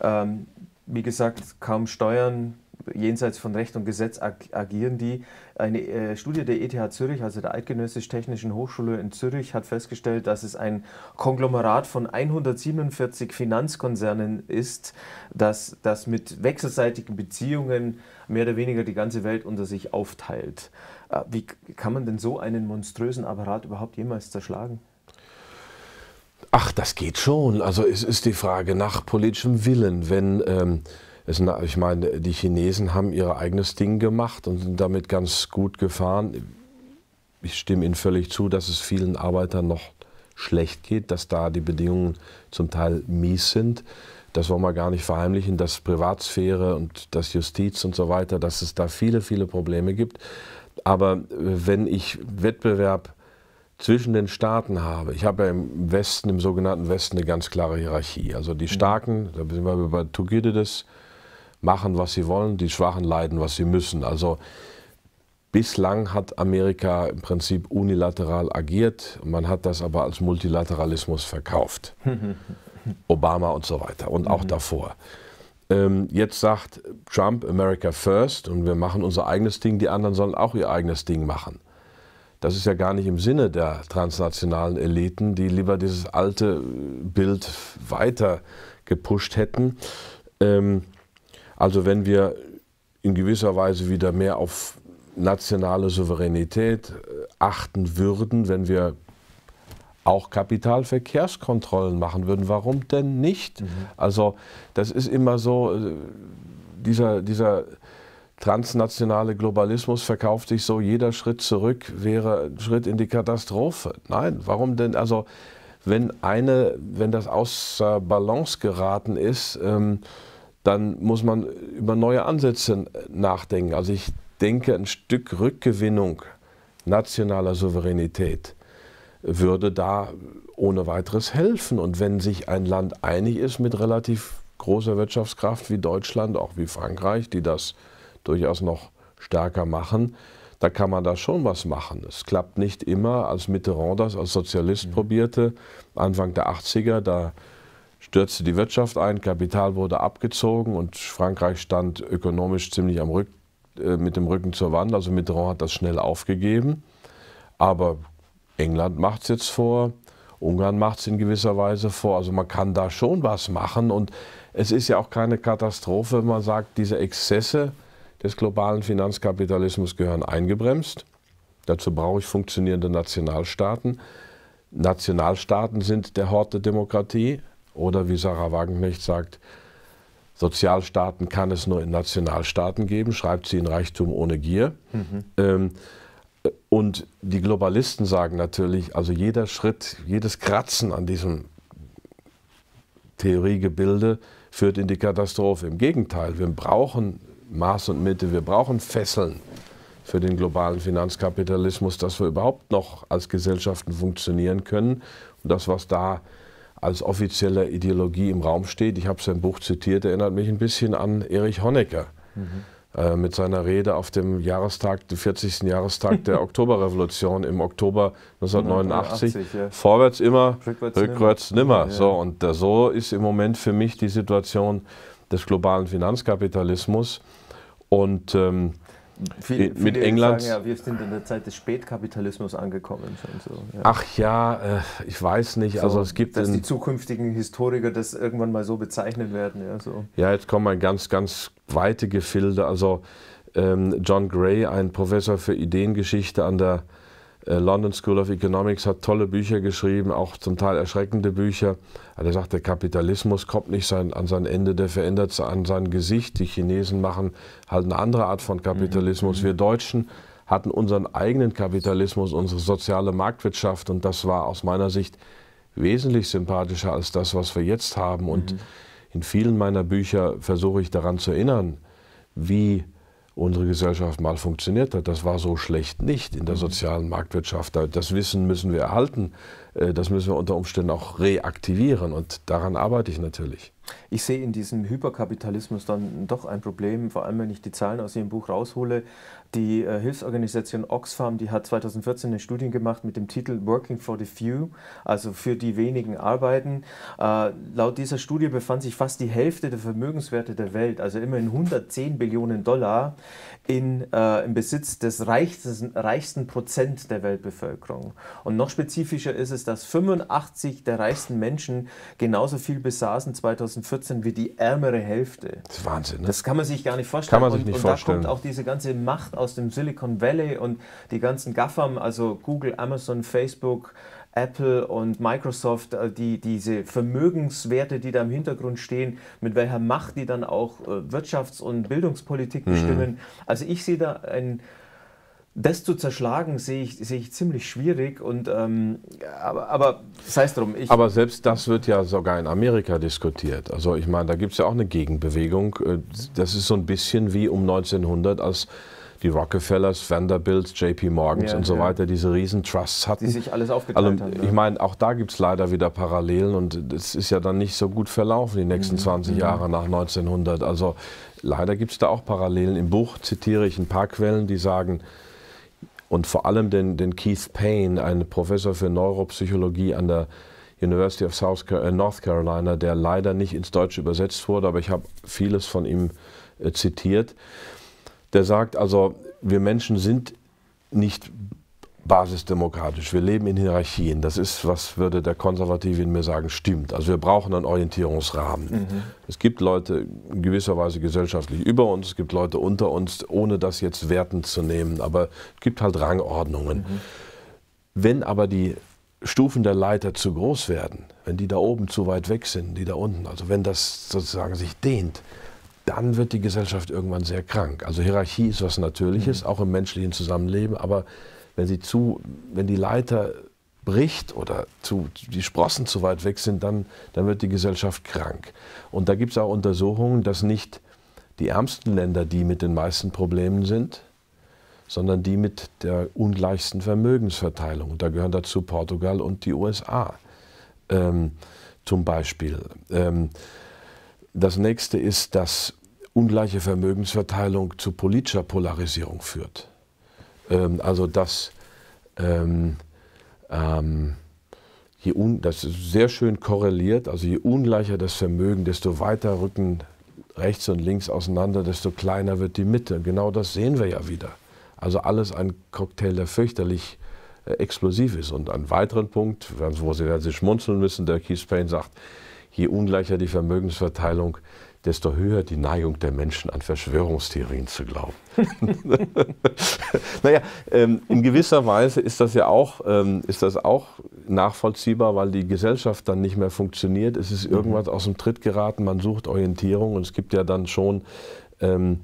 Ähm, wie gesagt, kaum Steuern, jenseits von Recht und Gesetz ag agieren die. Eine äh, Studie der ETH Zürich, also der Eidgenössisch-Technischen Hochschule in Zürich, hat festgestellt, dass es ein Konglomerat von 147 Finanzkonzernen ist, das, das mit wechselseitigen Beziehungen mehr oder weniger die ganze Welt unter sich aufteilt. Äh, wie kann man denn so einen monströsen Apparat überhaupt jemals zerschlagen? Ach, das geht schon. Also es ist die Frage nach politischem Willen. Wenn ähm, es, ich meine, die Chinesen haben ihr eigenes Ding gemacht und sind damit ganz gut gefahren. Ich stimme Ihnen völlig zu, dass es vielen Arbeitern noch schlecht geht, dass da die Bedingungen zum Teil mies sind. Das wollen wir gar nicht verheimlichen, dass Privatsphäre und das Justiz und so weiter, dass es da viele, viele Probleme gibt. Aber äh, wenn ich Wettbewerb zwischen den Staaten habe. Ich habe ja im Westen, im sogenannten Westen, eine ganz klare Hierarchie. Also die mhm. Starken, da sind wir bei Thukydides, machen, was sie wollen, die Schwachen leiden, was sie müssen. Also bislang hat Amerika im Prinzip unilateral agiert, man hat das aber als Multilateralismus verkauft. Obama und so weiter und auch mhm. davor. Ähm, jetzt sagt Trump America First und wir machen unser eigenes Ding, die anderen sollen auch ihr eigenes Ding machen. Das ist ja gar nicht im Sinne der transnationalen Eliten, die lieber dieses alte Bild weiter gepusht hätten. Ähm, also wenn wir in gewisser Weise wieder mehr auf nationale Souveränität äh, achten würden, wenn wir auch Kapitalverkehrskontrollen machen würden. Warum denn nicht? Mhm. Also das ist immer so, äh, dieser, dieser transnationale Globalismus verkauft sich so, jeder Schritt zurück wäre ein Schritt in die Katastrophe. Nein, warum denn? Also wenn eine, wenn das außer Balance geraten ist, ähm, dann muss man über neue Ansätze nachdenken. Also ich denke, ein Stück Rückgewinnung nationaler Souveränität würde da ohne weiteres helfen. Und wenn sich ein Land einig ist mit relativ großer Wirtschaftskraft wie Deutschland, auch wie Frankreich, die das durchaus noch stärker machen, da kann man da schon was machen. Es klappt nicht immer, als Mitterrand das als Sozialist mhm. probierte, Anfang der 80er, da stürzte die Wirtschaft ein, Kapital wurde abgezogen und Frankreich stand ökonomisch ziemlich am Rück, äh, mit dem Rücken zur Wand. Also Mitterrand hat das schnell aufgegeben. Aber England macht es jetzt vor, Ungarn macht es in gewisser Weise vor. Also man kann da schon was machen. Und es ist ja auch keine Katastrophe, wenn man sagt, diese Exzesse des globalen Finanzkapitalismus gehören eingebremst. Dazu brauche ich funktionierende Nationalstaaten. Nationalstaaten sind der Hort der Demokratie. Oder wie Sarah Wagenknecht sagt, Sozialstaaten kann es nur in Nationalstaaten geben, schreibt sie in Reichtum ohne Gier. Mhm. Ähm, äh, und die Globalisten sagen natürlich, also jeder Schritt, jedes Kratzen an diesem Theoriegebilde führt in die Katastrophe. Im Gegenteil, wir brauchen Maß und Mitte, wir brauchen Fesseln für den globalen Finanzkapitalismus, dass wir überhaupt noch als Gesellschaften funktionieren können. Und das, was da als offizielle Ideologie im Raum steht. Ich habe sein Buch zitiert, erinnert mich ein bisschen an Erich Honecker. Mhm äh, mit seiner Rede auf dem Jahrestag, dem 40. Jahrestag der Oktoberrevolution im Oktober 1989. 89, ja. Vorwärts immer, rückwärts, rückwärts nimmer. nimmer. So, und so ist im Moment für mich die Situation des globalen Finanzkapitalismus. Und ähm, viel, mit England. Sagen, ja, wir sind in der Zeit des Spätkapitalismus angekommen. So, ja. Ach ja, äh, ich weiß nicht. So, also es gibt dass die zukünftigen Historiker das irgendwann mal so bezeichnen werden. Ja, so. ja jetzt kommen wir ganz, ganz weite Gefilde. Also ähm, John Gray, ein Professor für Ideengeschichte an der äh, London School of Economics hat tolle Bücher geschrieben, auch zum Teil erschreckende Bücher. Also er sagt, der Kapitalismus kommt nicht sein, an sein Ende, der verändert an sein Gesicht. Die Chinesen machen halt eine andere Art von Kapitalismus. Mhm. Wir Deutschen hatten unseren eigenen Kapitalismus, unsere soziale Marktwirtschaft und das war aus meiner Sicht wesentlich sympathischer als das, was wir jetzt haben. Und mhm. in vielen meiner Bücher versuche ich daran zu erinnern, wie unsere Gesellschaft mal funktioniert hat. Das war so schlecht nicht in der mhm. sozialen Marktwirtschaft. Das Wissen müssen wir erhalten. Äh, das müssen wir unter Umständen auch reaktivieren. Und daran arbeite ich natürlich. Ich sehe in diesem Hyperkapitalismus dann doch ein Problem, vor allem wenn ich die Zahlen aus Ihrem Buch raushole. Die äh, Hilfsorganisation Oxfam, die hat 2014 eine Studie gemacht mit dem Titel Working for the Few, also für die wenigen Arbeiten. Äh, laut dieser Studie befand sich fast die Hälfte der Vermögenswerte der Welt, also immerhin 110 Billionen Dollar, in, äh, im Besitz des reichsten, reichsten Prozent der Weltbevölkerung. Und noch spezifischer ist es, dass 85 der reichsten Menschen genauso viel besaßen 2014 wie die ärmere Hälfte. Das ist Wahnsinn. Ne? Das kann man sich gar nicht vorstellen. Kann man sich nicht und vorstellen. Und da kommt auch diese ganze Macht aus dem Silicon Valley und die ganzen GAFAM, also Google, Amazon, Facebook, Apple und Microsoft, äh, die, diese Vermögenswerte, die da im Hintergrund stehen, mit welcher Macht die dann auch äh, Wirtschafts- und Bildungspolitik mhm. bestimmen. Also ich sehe da ein, das zu zerschlagen, sehe ich, sehe ich ziemlich schwierig. Und, ähm, aber aber sei es drum. aber selbst das wird ja sogar in Amerika diskutiert. Also ich meine, da gibt es ja auch eine Gegenbewegung. Äh, das ist so ein bisschen wie um 1900, als die Rockefellers, Vanderbilt, JP Morgans ja, und so ja. weiter, diese riesen Trusts hatten. Die sich alles aufgeteilt also, haben. Ne? Ich meine, auch da gibt es leider wieder Parallelen und es ist ja dann nicht so gut verlaufen die nächsten mhm. 20 mhm. Jahre nach 1900. Also leider gibt es da auch Parallelen. Im Buch zitiere ich ein paar Quellen, die sagen, und vor allem den, den Keith Payne, ein Professor für Neuropsychologie an der University of South, äh, North Carolina, der leider nicht ins Deutsche übersetzt wurde, aber ich habe vieles von ihm äh, zitiert der sagt, also wir Menschen sind nicht basisdemokratisch. Wir leben in Hierarchien. Das ist, was würde der Konservative in mir sagen, stimmt. Also wir brauchen einen Orientierungsrahmen. Mhm. Es gibt Leute in gewisser Weise gesellschaftlich über uns, es gibt Leute unter uns, ohne das jetzt wertend zu nehmen. Aber es gibt halt Rangordnungen. Mhm. Wenn aber die Stufen der Leiter zu groß werden, wenn die da oben zu weit weg sind, die da unten, also wenn das sozusagen sich dehnt, dann wird die Gesellschaft irgendwann sehr krank. Also Hierarchie ist was Natürliches, mhm. auch im menschlichen Zusammenleben, aber wenn sie zu, wenn die Leiter bricht oder zu, die Sprossen zu weit weg sind, dann, dann wird die Gesellschaft krank. Und da gibt es auch Untersuchungen, dass nicht die ärmsten Länder die mit den meisten Problemen sind, sondern die mit der ungleichsten Vermögensverteilung. da gehören dazu Portugal und die USA ähm, zum Beispiel. Ähm, das nächste ist, dass ungleiche Vermögensverteilung zu politischer Polarisierung führt. Ähm, also dass ähm, ähm, je un, das ist sehr schön korreliert, also je ungleicher das Vermögen, desto weiter rücken rechts und links auseinander, desto kleiner wird die Mitte. Genau das sehen wir ja wieder. Also alles ein Cocktail, der fürchterlich äh, explosiv ist. Und einen weiteren Punkt, wo Sie, werden Sie schmunzeln müssen, der Keith Payne sagt, je ungleicher die Vermögensverteilung, desto höher die Neigung der Menschen an Verschwörungstheorien zu glauben. naja, ähm, in gewisser Weise ist das ja auch, ähm, ist das auch nachvollziehbar, weil die Gesellschaft dann nicht mehr funktioniert. Es ist irgendwas mhm. aus dem Tritt geraten, man sucht Orientierung und es gibt ja dann schon ähm,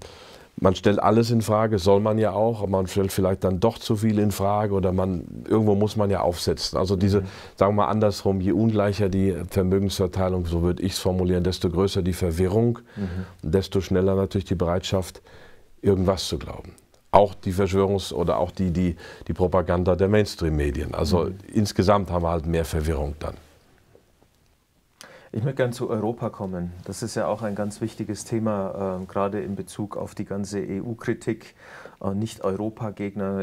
man stellt alles in Frage, soll man ja auch, aber man stellt vielleicht dann doch zu viel in Frage oder man irgendwo muss man ja aufsetzen. Also diese, sagen wir mal andersrum, je ungleicher die Vermögensverteilung, so würde ich es formulieren, desto größer die Verwirrung, mhm. desto schneller natürlich die Bereitschaft, irgendwas zu glauben. Auch die Verschwörungs- oder auch die, die, die Propaganda der Mainstream-Medien. Also mhm. insgesamt haben wir halt mehr Verwirrung dann. Ich möchte gerne zu Europa kommen. Das ist ja auch ein ganz wichtiges Thema, äh, gerade in Bezug auf die ganze EU-Kritik, äh, nicht Europa-Gegner,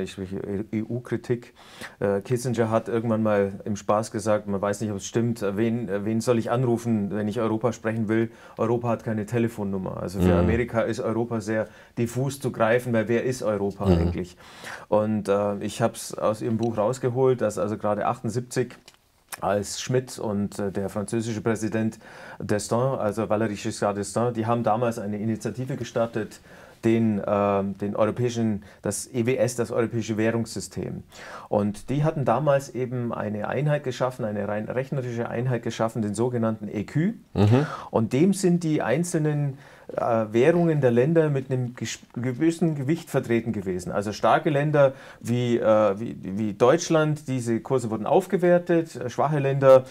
EU-Kritik. E- e äh, Kissinger hat irgendwann mal im Spaß gesagt, man weiß nicht, ob es stimmt, äh, wen, äh, wen soll ich anrufen, wenn ich Europa sprechen will? Europa hat keine Telefonnummer. Also für mhm. Amerika ist Europa sehr diffus zu greifen, weil wer ist Europa mhm. eigentlich? Und äh, ich habe es aus Ihrem Buch rausgeholt, dass also gerade 78 als Schmidt und äh, der französische Präsident Destin, also Valéry Giscard d'Estaing, die haben damals eine Initiative gestartet, den, äh, den europäischen, das EWS, das europäische Währungssystem. Und die hatten damals eben eine Einheit geschaffen, eine rein rechnerische Einheit geschaffen, den sogenannten EQ. Mhm. Und dem sind die einzelnen äh, äh, Währungen der Länder mit einem gewissen Gewicht vertreten gewesen. Also starke Länder wie, äh, wie, wie Deutschland, diese Kurse wurden aufgewertet, äh, schwache Länder,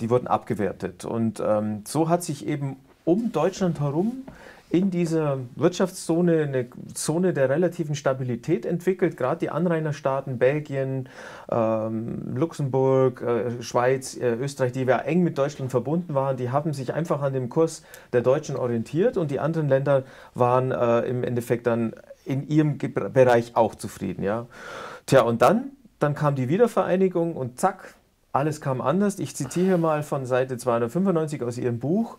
die wurden abgewertet. Und ähm, so hat sich eben um Deutschland herum in dieser Wirtschaftszone eine Zone der relativen Stabilität entwickelt. Gerade die Anrainerstaaten, Belgien, ähm, Luxemburg, äh, Schweiz, äh, Österreich, die ja eng mit Deutschland verbunden waren, die haben sich einfach an dem Kurs der Deutschen orientiert und die anderen Länder waren äh, im Endeffekt dann in ihrem Ge Bereich auch zufrieden. Ja? Tja, und dann, dann kam die Wiedervereinigung und zack, alles kam anders. Ich zitiere mal von Seite 295 aus Ihrem Buch.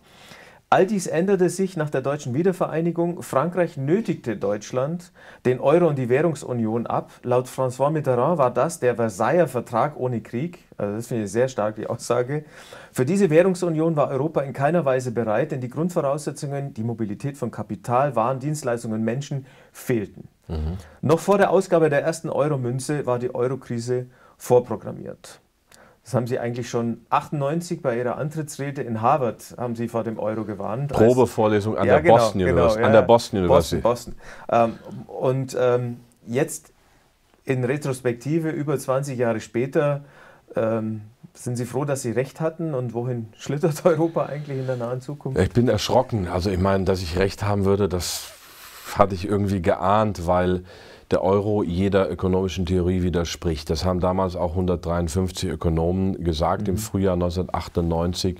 All dies änderte sich nach der deutschen Wiedervereinigung. Frankreich nötigte Deutschland den Euro und die Währungsunion ab. Laut François Mitterrand war das der Versailler Vertrag ohne Krieg. Also das finde ich sehr stark, die Aussage. Für diese Währungsunion war Europa in keiner Weise bereit, denn die Grundvoraussetzungen, die Mobilität von Kapital, Waren, Dienstleistungen, Menschen, fehlten. Mhm. Noch vor der Ausgabe der ersten Euro-Münze war die Euro-Krise vorprogrammiert. Das haben Sie eigentlich schon 98 bei Ihrer Antrittsrede in Harvard haben Sie vor dem Euro gewarnt. Probevorlesung an, ja, der, genau, Boston genau, ja, an der Boston University. Boston, Boston. Ähm, und ähm, jetzt in Retrospektive über 20 Jahre später ähm, sind Sie froh, dass Sie recht hatten und wohin schlittert Europa eigentlich in der nahen Zukunft? Ich bin erschrocken. Also ich meine, dass ich recht haben würde, das hatte ich irgendwie geahnt, weil der Euro jeder ökonomischen Theorie widerspricht. Das haben damals auch 153 Ökonomen gesagt mhm. im Frühjahr 1998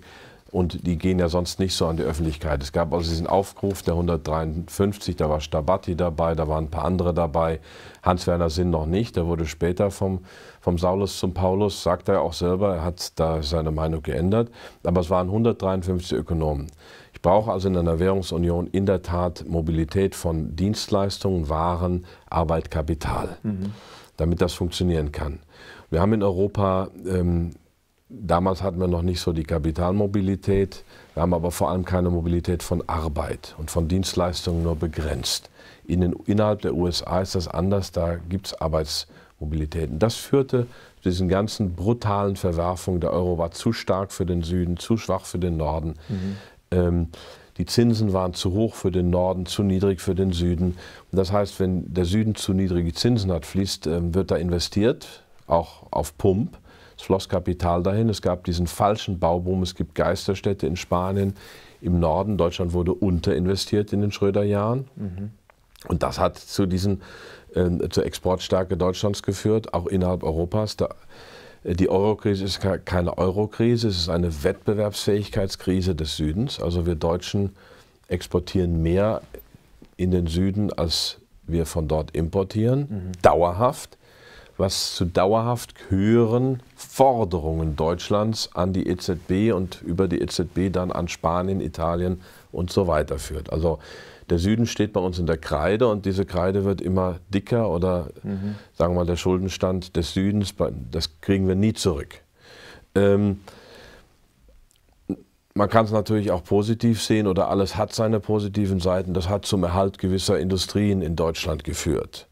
und die gehen ja sonst nicht so an die Öffentlichkeit. Es gab also diesen Aufruf der 153, da war Stabatti dabei, da waren ein paar andere dabei, Hans-Werner Sinn noch nicht, der wurde später vom, vom Saulus zum Paulus, sagt er auch selber, er hat da seine Meinung geändert, aber es waren 153 Ökonomen. Ich brauche also in einer Währungsunion in der Tat Mobilität von Dienstleistungen, Waren, Arbeit, Kapital, mhm. damit das funktionieren kann. Wir haben in Europa, ähm, damals hatten wir noch nicht so die Kapitalmobilität, wir haben aber vor allem keine Mobilität von Arbeit und von Dienstleistungen nur begrenzt. In den, innerhalb der USA ist das anders, da gibt es Arbeitsmobilitäten. Das führte zu diesen ganzen brutalen Verwerfungen. Der Euro war zu stark für den Süden, zu schwach für den Norden. Mhm. Ähm, die Zinsen waren zu hoch für den Norden, zu niedrig für den Süden. Und das heißt, wenn der Süden zu niedrige Zinsen hat, fließt, ähm, wird da investiert, auch auf Pump. Es floss Kapital dahin. Es gab diesen falschen Bauboom. Es gibt Geisterstädte in Spanien, im Norden. Deutschland wurde unterinvestiert in den Schröder-Jahren. Mhm. Und das hat zu diesen, äh, zur Exportstärke Deutschlands geführt, auch innerhalb Europas. Da, äh, die Eurokrise ist keine Eurokrise, es ist eine Wettbewerbsfähigkeitskrise des Südens. Also wir Deutschen exportieren mehr in den Süden, als wir von dort importieren, mhm. dauerhaft, was zu dauerhaft höheren Forderungen Deutschlands an die EZB und über die EZB dann an Spanien, Italien und so weiter führt. Also der Süden steht bei uns in der Kreide und diese Kreide wird immer dicker oder mhm. sagen wir mal der Schuldenstand des Südens, das kriegen wir nie zurück. Ähm, man kann es natürlich auch positiv sehen oder alles hat seine positiven Seiten. Das hat zum Erhalt gewisser Industrien in Deutschland geführt.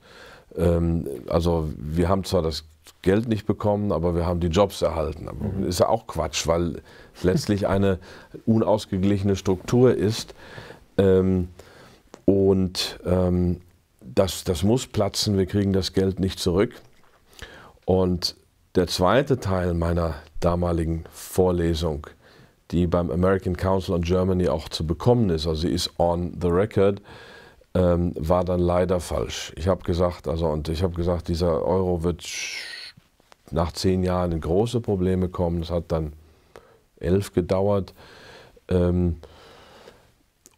Ähm, also wir haben zwar das Geld nicht bekommen, aber wir haben die Jobs erhalten. Aber mhm. Ist ja auch Quatsch, weil es letztlich eine unausgeglichene Struktur ist. Ähm, und ähm, das, das muss platzen, wir kriegen das Geld nicht zurück. Und der zweite Teil meiner damaligen Vorlesung, die beim American Council on Germany auch zu bekommen ist, also sie ist on the record, ähm, war dann leider falsch. Ich habe gesagt, also und ich habe gesagt, dieser Euro wird nach zehn Jahren in große Probleme kommen. Es hat dann elf gedauert. Ähm,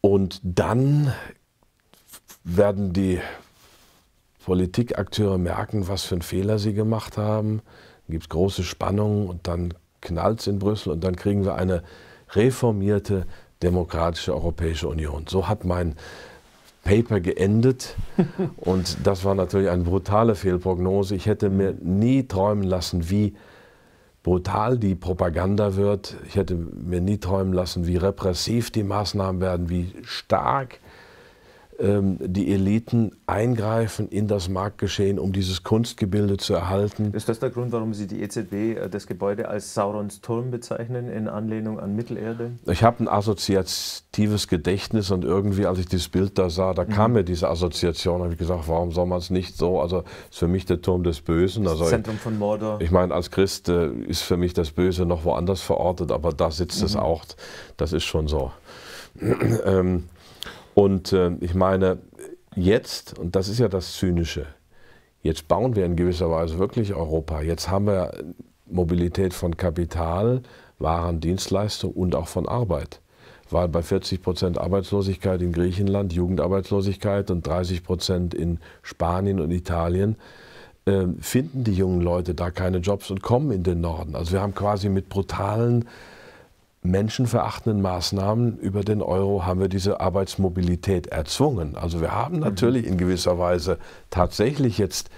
und dann werden die Politikakteure merken, was für einen Fehler sie gemacht haben. Dann gibt es große Spannungen und dann knallt es in Brüssel und dann kriegen wir eine reformierte demokratische Europäische Union. So hat mein Paper geendet und das war natürlich eine brutale Fehlprognose. Ich hätte mir nie träumen lassen, wie brutal die Propaganda wird. Ich hätte mir nie träumen lassen, wie repressiv die Maßnahmen werden, wie stark ähm, die Eliten eingreifen in das Marktgeschehen, um dieses Kunstgebilde zu erhalten. Ist das der Grund, warum Sie die EZB äh, das Gebäude als Saurons Turm bezeichnen, in Anlehnung an Mittelerde? Ich habe ein assoziatives Gedächtnis und irgendwie, als ich dieses Bild da sah, da mhm. kam mir diese Assoziation, Da habe ich gesagt, warum soll man es nicht so? Also ist für mich der Turm des Bösen. Das also, Zentrum ich, von Mordor. Ich meine, als Christ äh, ist für mich das Böse noch woanders verortet, aber da sitzt mhm. es auch. Das ist schon so. ähm, und äh, ich meine, jetzt, und das ist ja das Zynische, jetzt bauen wir in gewisser Weise wirklich Europa. Jetzt haben wir Mobilität von Kapital, Waren, Dienstleistung und auch von Arbeit. Weil bei 40 Prozent Arbeitslosigkeit in Griechenland, Jugendarbeitslosigkeit und 30 Prozent in Spanien und Italien, äh, finden die jungen Leute da keine Jobs und kommen in den Norden. Also wir haben quasi mit brutalen menschenverachtenden Maßnahmen über den Euro haben wir diese Arbeitsmobilität erzwungen. Also wir haben mhm. natürlich in gewisser Weise tatsächlich jetzt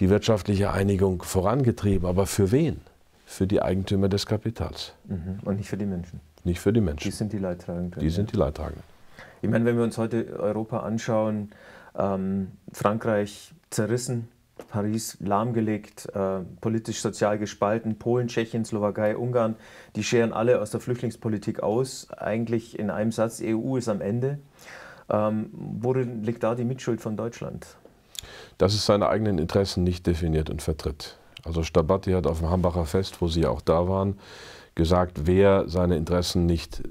die wirtschaftliche Einigung vorangetrieben, aber für wen? Für die Eigentümer des Kapitals. Mhm. Und nicht für die Menschen. Nicht für die Menschen. Die sind die Leidtragenden. Die sind die Leidtragenden. Ich meine, wenn wir uns heute Europa anschauen, ähm, Frankreich zerrissen, Paris lahmgelegt, äh, politisch sozial gespalten, Polen, Tschechien, Slowakei, Ungarn, die scheren alle aus der Flüchtlingspolitik aus. Eigentlich in einem Satz, EU ist am Ende. Ähm, worin liegt da die Mitschuld von Deutschland? Dass es seine eigenen Interessen nicht definiert und vertritt. Also Stabatti hat auf dem Hambacher Fest, wo Sie auch da waren, gesagt, wer seine Interessen nicht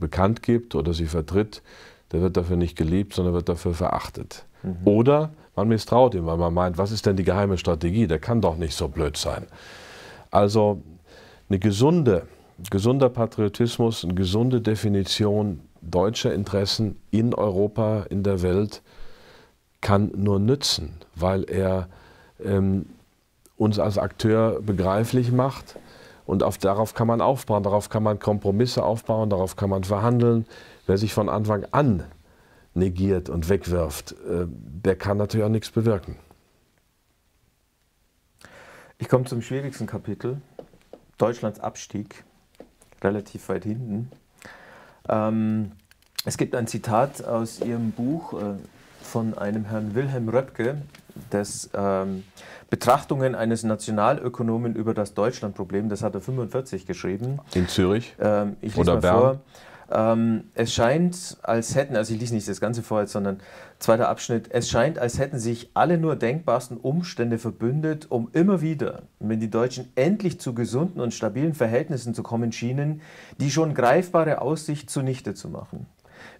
bekannt gibt oder sie vertritt, der wird dafür nicht geliebt, sondern wird dafür verachtet. Mhm. Oder man misstraut ihm, weil man meint, was ist denn die geheime Strategie? Der kann doch nicht so blöd sein. Also eine gesunde, gesunder Patriotismus, eine gesunde Definition deutscher Interessen in Europa, in der Welt, kann nur nützen, weil er ähm, uns als Akteur begreiflich macht. Und auf, darauf kann man aufbauen, darauf kann man Kompromisse aufbauen, darauf kann man verhandeln. Wer sich von Anfang an negiert und wegwirft, äh, der kann natürlich auch nichts bewirken. Ich komme zum schwierigsten Kapitel. Deutschlands Abstieg, relativ weit hinten. Ähm, es gibt ein Zitat aus Ihrem Buch äh, von einem Herrn Wilhelm Röpke, das ähm, Betrachtungen eines Nationalökonomen über das Deutschlandproblem, das hat er 45 geschrieben. In Zürich? Ähm, ich lese Oder mal Bern? vor. Ähm, es scheint, als hätten, also ich lese nicht das Ganze vor, jetzt, sondern zweiter Abschnitt, es scheint, als hätten sich alle nur denkbarsten Umstände verbündet, um immer wieder, wenn die Deutschen endlich zu gesunden und stabilen Verhältnissen zu kommen schienen, die schon greifbare Aussicht zunichte zu machen.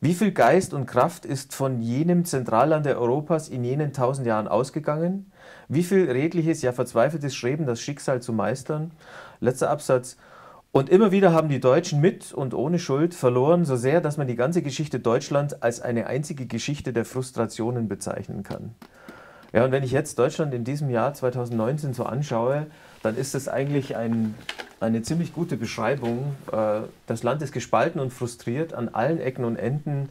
Wie viel Geist und Kraft ist von jenem Zentrallande Europas in jenen tausend Jahren ausgegangen? Wie viel redliches, ja verzweifeltes Schreben, das Schicksal zu meistern? Letzter Absatz. Und immer wieder haben die Deutschen mit und ohne Schuld verloren, so sehr, dass man die ganze Geschichte Deutschlands als eine einzige Geschichte der Frustrationen bezeichnen kann. Ja, und wenn ich jetzt Deutschland in diesem Jahr 2019 so anschaue, dann ist es eigentlich ein eine ziemlich gute Beschreibung. Äh, das Land ist gespalten und frustriert an allen Ecken und Enden.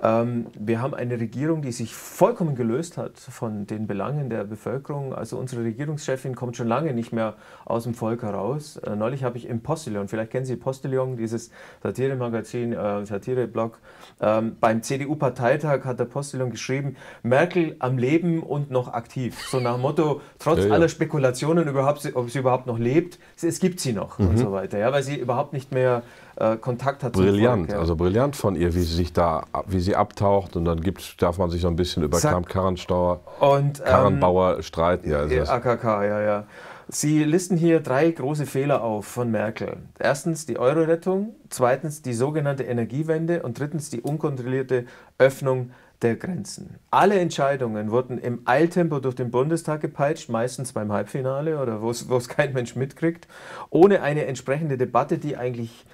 Ähm, wir haben eine Regierung, die sich vollkommen gelöst hat von den Belangen der Bevölkerung. Also unsere Regierungschefin kommt schon lange nicht mehr aus dem Volk heraus. Äh, neulich habe ich im Postillon, vielleicht kennen Sie Postillon, dieses Satire-Magazin, äh, Satire-Blog, ähm, beim CDU-Parteitag hat der Postillon geschrieben, Merkel am Leben und noch aktiv. So nach dem Motto, trotz ja, ja. aller Spekulationen, überhaupt, ob sie überhaupt noch lebt, es gibt sie noch noch mhm. und so weiter, ja, weil sie überhaupt nicht mehr äh, Kontakt hat. Brillant, Volk, ja. also brillant von ihr, wie sie sich da, wie sie abtaucht und dann gibt's, darf man sich so ein bisschen über Karrenstauer, und, ähm, Karrenbauer ähm, streiten. Ja, also AKK, ja, ja. Sie listen hier drei große Fehler auf von Merkel. Erstens die Euro-Rettung, zweitens die sogenannte Energiewende und drittens die unkontrollierte Öffnung der Grenzen. Alle Entscheidungen wurden im Eiltempo durch den Bundestag gepeitscht, meistens beim Halbfinale oder wo es kein Mensch mitkriegt, ohne eine entsprechende Debatte, die eigentlich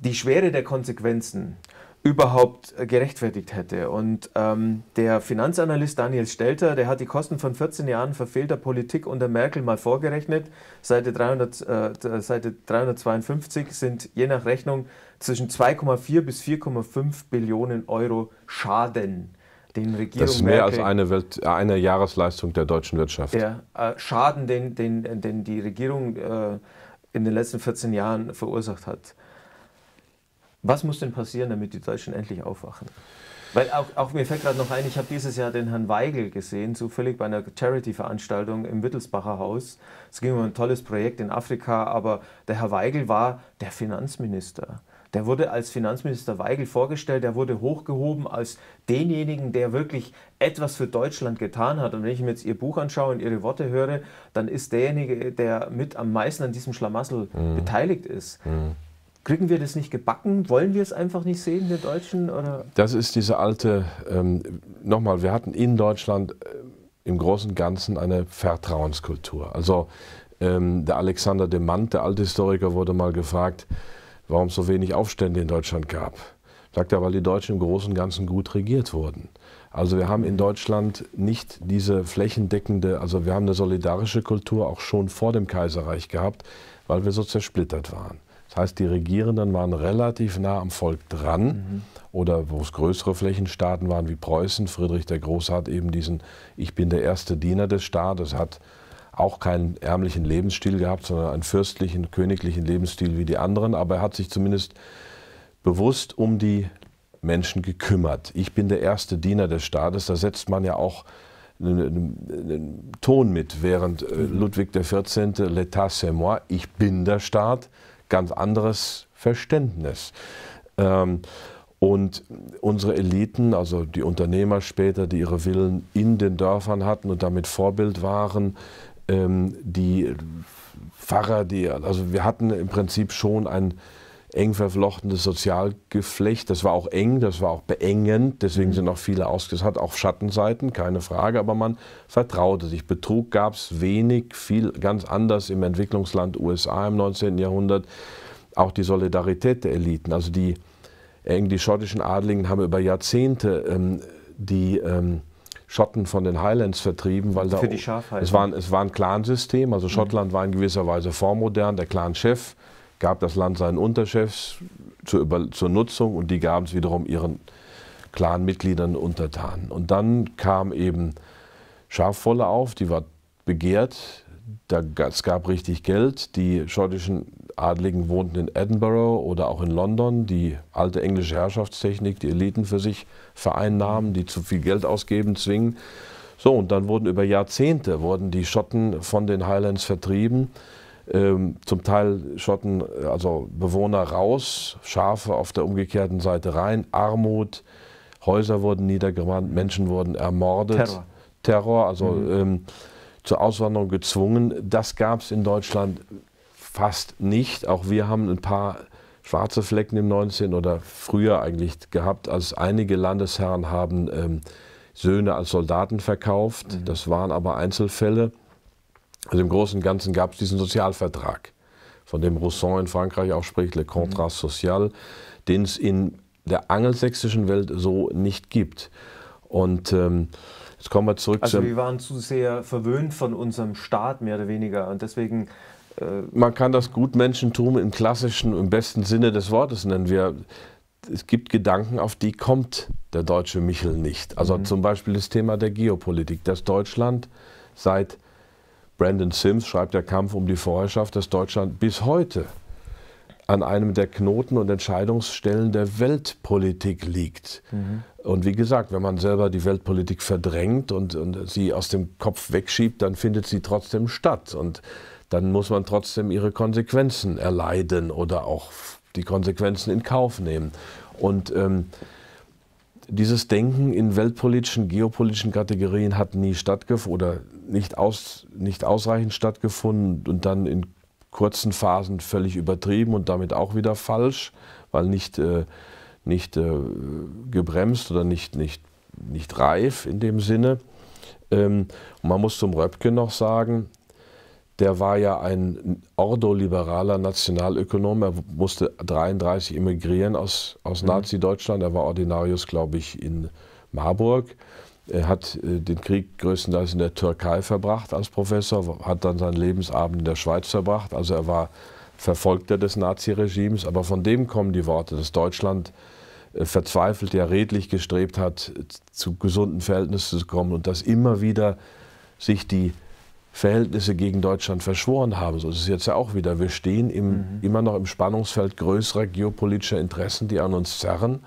die Schwere der Konsequenzen überhaupt äh, gerechtfertigt hätte. Und ähm, der Finanzanalyst Daniel Stelter, der hat die Kosten von 14 Jahren verfehlter Politik unter Merkel mal vorgerechnet. Seite, 300, äh, Seite 352 sind je nach Rechnung zwischen 2,4 bis 4,5 Billionen Euro Schaden den Regierungen. Das ist mehr als eine, Welt, äh, eine Jahresleistung der deutschen Wirtschaft. Der äh, Schaden, den, den, den die Regierung äh, in den letzten 14 Jahren verursacht hat. Was muss denn passieren, damit die Deutschen endlich aufwachen? Weil auch, auch mir fällt gerade noch ein, ich habe dieses Jahr den Herrn Weigel gesehen, zufällig bei einer Charity-Veranstaltung im Wittelsbacher Haus. Es ging um ein tolles Projekt in Afrika, aber der Herr Weigel war der Finanzminister. Der wurde als Finanzminister Weigel vorgestellt, der wurde hochgehoben als denjenigen, der wirklich etwas für Deutschland getan hat. Und wenn ich mir jetzt Ihr Buch anschaue und Ihre Worte höre, dann ist derjenige, der mit am meisten an diesem Schlamassel mhm. beteiligt ist. Mhm. Kriegen wir das nicht gebacken? Wollen wir es einfach nicht sehen, wir Deutschen? Oder? Das ist diese alte, ähm, nochmal, wir hatten in Deutschland äh, im Großen und Ganzen eine Vertrauenskultur. Also ähm, der Alexander Demant, der alte Historiker, wurde mal gefragt, warum es so wenig Aufstände in Deutschland gab. Sagt er, weil die Deutschen im Großen und Ganzen gut regiert wurden. Also wir haben in Deutschland nicht diese flächendeckende, also wir haben eine solidarische Kultur auch schon vor dem Kaiserreich gehabt, weil wir so zersplittert waren. Das heißt, die Regierenden waren relativ nah am Volk dran mhm. oder wo es größere Flächenstaaten waren wie Preußen. Friedrich der Große hat eben diesen Ich bin der erste Diener des Staates, hat auch keinen ärmlichen Lebensstil gehabt, sondern einen fürstlichen, königlichen Lebensstil wie die anderen. Aber er hat sich zumindest bewusst um die Menschen gekümmert. Ich bin der erste Diener des Staates. Da setzt man ja auch einen, einen Ton mit, während äh, mhm. Ludwig XIV. L'État c'est moi, ich bin der Staat, ganz anderes Verständnis. Ähm, und unsere Eliten, also die Unternehmer später, die ihre Villen in den Dörfern hatten und damit Vorbild waren, ähm, die Pfarrer, die, also wir hatten im Prinzip schon ein eng verflochtenes Sozialgeflecht. Das war auch eng, das war auch beengend, deswegen sind auch viele ausgesagt, auch Schattenseiten, keine Frage, aber man vertraute sich. Betrug gab es wenig, viel ganz anders im Entwicklungsland USA im 19. Jahrhundert. Auch die Solidarität der Eliten, also die, äh, die schottischen Adligen haben über Jahrzehnte ähm, die ähm, Schotten von den Highlands vertrieben, weil da es war, es war ein Clansystem, also mhm. Schottland mhm. war in gewisser Weise vormodern, der Clanchef gab das Land seinen Unterchefs zur, Über zur Nutzung und die gaben es wiederum ihren Clanmitgliedern untertan. Und dann kam eben Schafwolle auf, die war begehrt, da, es gab richtig Geld, die schottischen Adligen wohnten in Edinburgh oder auch in London, die alte englische Herrschaftstechnik, die Eliten für sich vereinnahmen, die zu viel Geld ausgeben, zwingen. So, und dann wurden über Jahrzehnte wurden die Schotten von den Highlands vertrieben. Ähm, zum Teil Schotten, also Bewohner raus, Schafe auf der umgekehrten Seite rein, Armut, Häuser wurden niedergebrannt, Menschen wurden ermordet. Terror. Terror also mhm. ähm, zur Auswanderung gezwungen. Das gab es in Deutschland fast nicht. Auch wir haben ein paar schwarze Flecken im 19. oder früher eigentlich gehabt, als einige Landesherren haben ähm, Söhne als Soldaten verkauft. Mhm. Das waren aber Einzelfälle. Also im Großen und Ganzen gab es diesen Sozialvertrag, von dem Rousseau in Frankreich auch spricht, Le Contrat mhm. Social, den es in der angelsächsischen Welt so nicht gibt. Und ähm, jetzt kommen wir zurück. Also wir waren zu sehr verwöhnt von unserem Staat mehr oder weniger und deswegen äh, man kann das Gutmenschentum im klassischen, im besten Sinne des Wortes nennen. Wir, es gibt Gedanken, auf die kommt der deutsche Michel nicht. Also mhm. zum Beispiel das Thema der Geopolitik, dass Deutschland seit Brandon Sims schreibt der Kampf um die Vorherrschaft, dass Deutschland bis heute an einem der Knoten und Entscheidungsstellen der Weltpolitik liegt. Mhm. Und wie gesagt, wenn man selber die Weltpolitik verdrängt und, und, sie aus dem Kopf wegschiebt, dann findet sie trotzdem statt. Und dann muss man trotzdem ihre Konsequenzen erleiden oder auch die Konsequenzen in Kauf nehmen. Und ähm, dieses Denken in weltpolitischen, geopolitischen Kategorien hat nie stattgefunden oder nicht, aus, nicht ausreichend stattgefunden und dann in kurzen Phasen völlig übertrieben und damit auch wieder falsch, weil nicht, äh, nicht äh, gebremst oder nicht, nicht, nicht reif in dem Sinne. Ähm, man muss zum Röpke noch sagen, der war ja ein ordoliberaler Nationalökonom. Er musste 1933 emigrieren aus, aus mhm. Nazi-Deutschland. Er war Ordinarius, glaube ich, in Marburg. Er hat äh, den Krieg größtenteils in der Türkei verbracht als Professor, hat dann seinen Lebensabend in der Schweiz verbracht. Also er war Verfolgter des Naziregimes. Aber von dem kommen die Worte, dass Deutschland äh, verzweifelt, ja redlich gestrebt hat, zu gesunden Verhältnissen zu kommen und dass immer wieder sich die Verhältnisse gegen Deutschland verschworen haben. So ist es jetzt ja auch wieder. Wir stehen im, mhm. immer noch im Spannungsfeld größerer geopolitischer Interessen, die an uns zerren,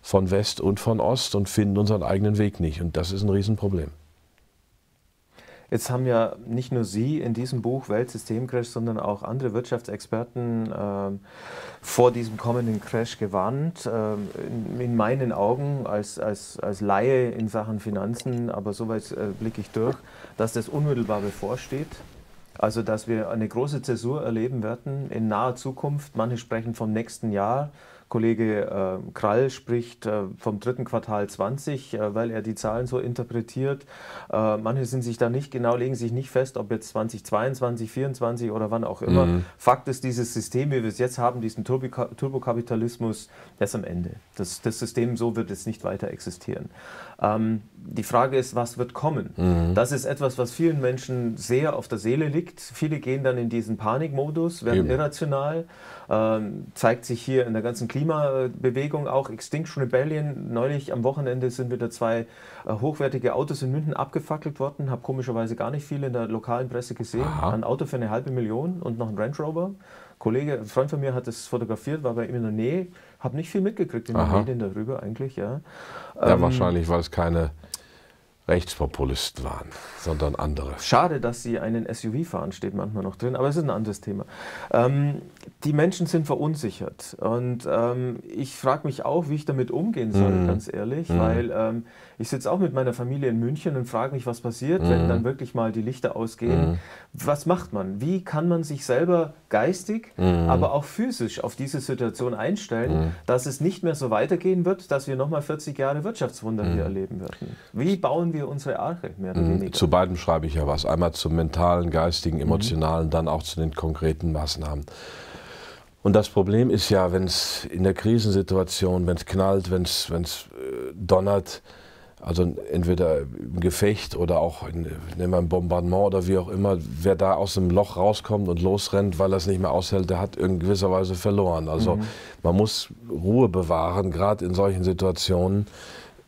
von West und von Ost und finden unseren eigenen Weg nicht. Und das ist ein Riesenproblem. Jetzt haben ja nicht nur Sie in diesem Buch Weltsystemcrash, sondern auch andere Wirtschaftsexperten äh, vor diesem kommenden Crash gewarnt. Äh, in, in, meinen Augen als, als, als Laie in Sachen Finanzen, aber soweit äh, blicke ich durch dass das unmittelbar bevorsteht. Also, dass wir eine große Zäsur erleben werden in naher Zukunft. Manche sprechen vom nächsten Jahr. Kollege äh, Krall spricht äh, vom dritten Quartal 20, äh, weil er die Zahlen so interpretiert. Äh, manche sind sich da nicht genau, legen sich nicht fest, ob jetzt 2022, 2024 oder wann auch immer. Mhm. Fakt ist, dieses System, wie wir es jetzt haben, diesen Turbokapitalismus, der ist am Ende. Das, das System, so wird es nicht weiter existieren. Ähm, die Frage ist, was wird kommen? Mhm. Das ist etwas, was vielen Menschen sehr auf der Seele liegt. Viele gehen dann in diesen Panikmodus, werden Eben. irrational. Ähm, zeigt sich hier in der ganzen Klimabewegung auch Extinction Rebellion. Neulich am Wochenende sind wieder zwei äh, hochwertige Autos in München abgefackelt worden. Habe komischerweise gar nicht viel in der lokalen Presse gesehen. Aha. Ein Auto für eine halbe Million und noch ein Range Rover. Kollege, ein Freund von mir hat es fotografiert, war bei ihm in der Nähe, habe nicht viel mitgekriegt in den Medien darüber eigentlich. Ja, ja ähm, wahrscheinlich, weil es keine Rechtspopulisten waren, sondern andere. Schade, dass sie einen SUV fahren, steht manchmal noch drin, aber es ist ein anderes Thema. Ähm, die Menschen sind verunsichert und ähm, ich frage mich auch, wie ich damit umgehen soll, mhm. ganz ehrlich, mhm. weil ähm, ich sitze auch mit meiner Familie in München und frage mich, was passiert, mhm. wenn dann wirklich mal die Lichter ausgehen. Mhm. Was macht man? Wie kann man sich selber geistig, mhm. aber auch physisch auf diese Situation einstellen, mhm. dass es nicht mehr so weitergehen wird, dass wir nochmal 40 Jahre Wirtschaftswunder mhm. hier erleben werden? Wie bauen wir unsere Arche mehr oder mhm. weniger? Zu beiden schreibe ich ja was. Einmal zum mentalen, geistigen, emotionalen, dann auch zu den konkreten Maßnahmen. Und das Problem ist ja, wenn es in der Krisensituation, wenn es knallt, wenn es äh, donnert, also entweder im Gefecht oder auch in, nehmen wir ein Bombardement oder wie auch immer, wer da aus dem Loch rauskommt und losrennt, weil er es nicht mehr aushält, der hat in gewisser Weise verloren. Also mhm. man muss Ruhe bewahren, gerade in solchen Situationen.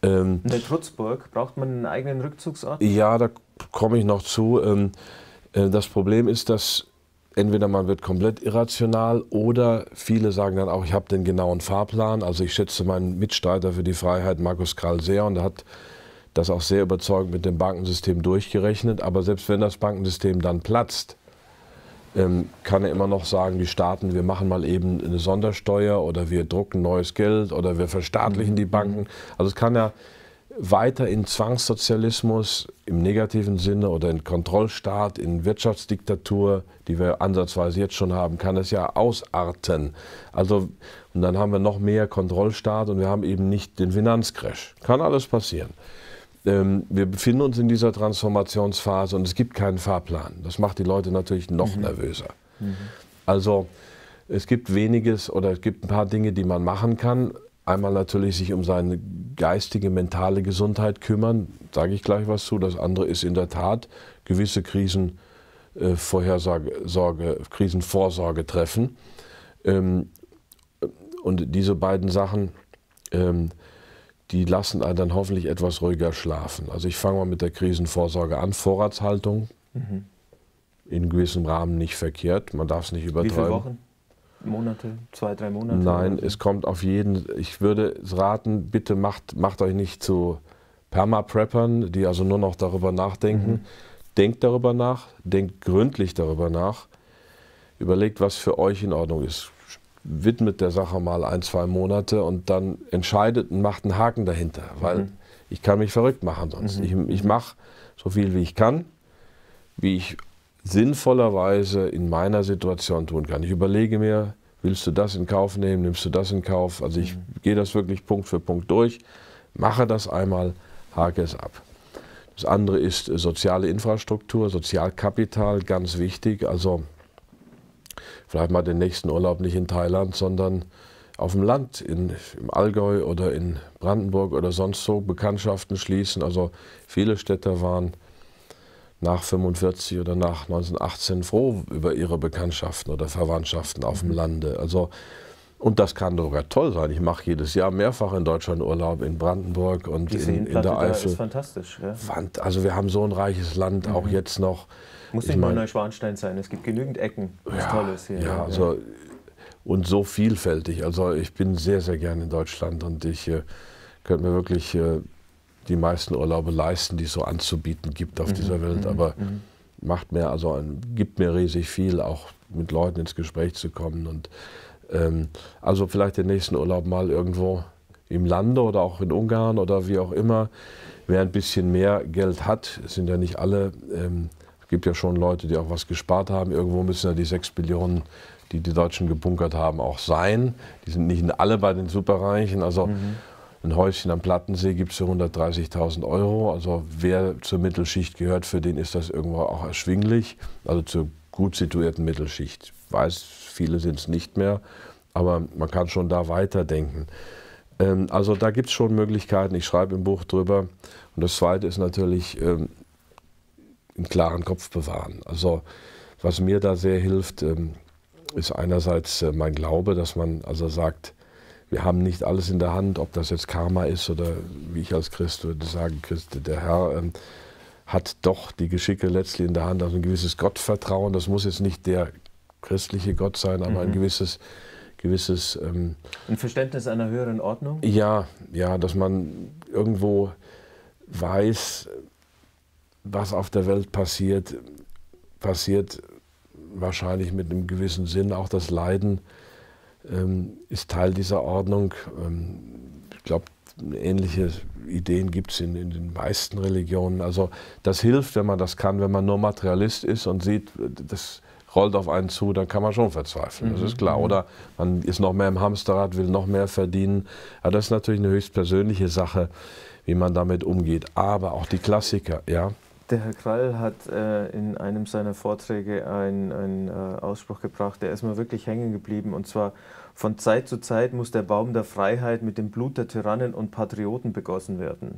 Ähm, in der Trutzburg braucht man einen eigenen Rückzugsort? Ja, da komme ich noch zu. Ähm, äh, das Problem ist, dass entweder man wird komplett irrational oder viele sagen dann auch, ich habe den genauen Fahrplan. Also ich schätze meinen Mitstreiter für die Freiheit, Markus Krall, sehr und er hat das auch sehr überzeugend mit dem Bankensystem durchgerechnet. Aber selbst wenn das Bankensystem dann platzt, ähm, kann er immer noch sagen, die Staaten, wir machen mal eben eine Sondersteuer oder wir drucken neues Geld oder wir verstaatlichen mhm. die Banken. Mhm. Also es kann ja weiter in Zwangssozialismus im negativen Sinne oder in Kontrollstaat, in Wirtschaftsdiktatur, die wir ansatzweise jetzt schon haben, kann es ja ausarten. Also, und dann haben wir noch mehr Kontrollstaat und wir haben eben nicht den Finanzcrash. Kann alles passieren. Ähm, wir befinden uns in dieser Transformationsphase und es gibt keinen Fahrplan. Das macht die Leute natürlich noch mhm. nervöser. Mhm. Also, es gibt weniges oder es gibt ein paar Dinge, die man machen kann einmal natürlich sich um seine geistige, mentale Gesundheit kümmern, sage ich gleich was zu. Das andere ist in der Tat gewisse Krisen äh, Vorhersorge, Krisenvorsorge treffen. Ähm, und diese beiden Sachen, ähm, die lassen einen dann hoffentlich etwas ruhiger schlafen. Also ich fange mal mit der Krisenvorsorge an, Vorratshaltung. Mhm. In gewissem Rahmen nicht verkehrt, man darf es nicht übertreiben. Wie viele Wochen? Monate, zwei, drei Monate? Nein, es kommt auf jeden. Ich würde raten, bitte macht, macht euch nicht zu Perma-Preppern, die also nur noch darüber nachdenken. Mhm. Denkt darüber nach, denkt gründlich darüber nach. Überlegt, was für euch in Ordnung ist. Widmet der Sache mal ein, zwei Monate und dann entscheidet und macht einen Haken dahinter. Weil mhm. ich kann mich verrückt machen sonst. Mhm. Ich, ich mhm. mache so viel, wie ich kann, wie ich sinnvollerweise in meiner Situation tun kann. Ich überlege mir, willst du das in Kauf nehmen, nimmst du das in Kauf? Also ich mhm. gehe das wirklich Punkt für Punkt durch, mache das einmal, hake es ab. Das andere ist äh, soziale Infrastruktur, Sozialkapital, ganz wichtig. Also vielleicht mal den nächsten Urlaub nicht in Thailand, sondern auf dem Land, in, im Allgäu oder in Brandenburg oder sonst so Bekanntschaften schließen. Also viele Städte waren nach 45 oder nach 1918 froh über ihre Bekanntschaften oder Verwandtschaften auf dem mhm. Lande. Also, und das kann sogar toll sein. Ich mache jedes Jahr mehrfach in Deutschland Urlaub, in Brandenburg und in, in, der Eifel. Das ist fantastisch. Ja. Also wir haben so ein reiches Land, auch mhm. jetzt noch. Muss nicht nur Neuschwanstein sein, es gibt genügend Ecken, was ja, Tolles hier. Ja, also, und so vielfältig. Also ich bin sehr, sehr gern in Deutschland und ich äh, könnte mir wirklich... Äh, die meisten Urlaube leisten, die es so anzubieten gibt auf mhm. dieser Welt. Mhm, Aber mhm. macht mir, also gibt mir riesig viel, auch mit Leuten ins Gespräch zu kommen. Und ähm, also vielleicht den nächsten Urlaub mal irgendwo im Lande oder auch in Ungarn oder wie auch immer. Wer ein bisschen mehr Geld hat, sind ja nicht alle. Ähm, es gibt ja schon Leute, die auch was gespart haben. Irgendwo müssen ja die 6 Billionen, die die Deutschen gebunkert haben, auch sein. Die sind nicht alle bei den Superreichen. Also mhm. Ein Häuschen am Plattensee gibt es für 130.000 Euro. Also wer zur Mittelschicht gehört, für den ist das irgendwo auch erschwinglich. Also zur gut situierten Mittelschicht. Ich weiß, viele sind es nicht mehr, aber man kann schon da weiterdenken. Ähm, also da gibt es schon Möglichkeiten. Ich schreibe im Buch drüber. Und das Zweite ist natürlich, ähm, einen klaren Kopf bewahren. Also was mir da sehr hilft, ähm, ist einerseits äh, mein Glaube, dass man also sagt, wir haben nicht alles in der Hand, ob das jetzt Karma ist oder wie ich als Christ würde sagen, Christ, der Herr ähm, hat doch die Geschicke letztlich in der Hand, also ein gewisses Gottvertrauen. Das muss jetzt nicht der christliche Gott sein, aber mhm. ein gewisses gewisses ähm, ein Verständnis einer höheren Ordnung. Ja, ja, dass man irgendwo weiß, was auf der Welt passiert, passiert wahrscheinlich mit einem gewissen Sinn auch das Leiden ähm, ist Teil dieser Ordnung. Ähm, ich glaube, ähnliche Ideen gibt es in, in, den meisten Religionen. Also das hilft, wenn man das kann, wenn man nur Materialist ist und sieht, das rollt auf einen zu, dann kann man schon verzweifeln, mhm. das ist mhm, klar. Mhm. Oder man ist noch mehr im Hamsterrad, will noch mehr verdienen. Ja, das ist natürlich eine höchst persönliche Sache, wie man damit umgeht. Aber auch die Klassiker, ja. Der Herr Krall hat äh, in einem seiner Vorträge einen äh, Ausspruch gebracht, der ist mir wirklich hängen geblieben. Und zwar, von Zeit zu Zeit muss der Baum der Freiheit mit dem Blut der Tyrannen und Patrioten begossen werden.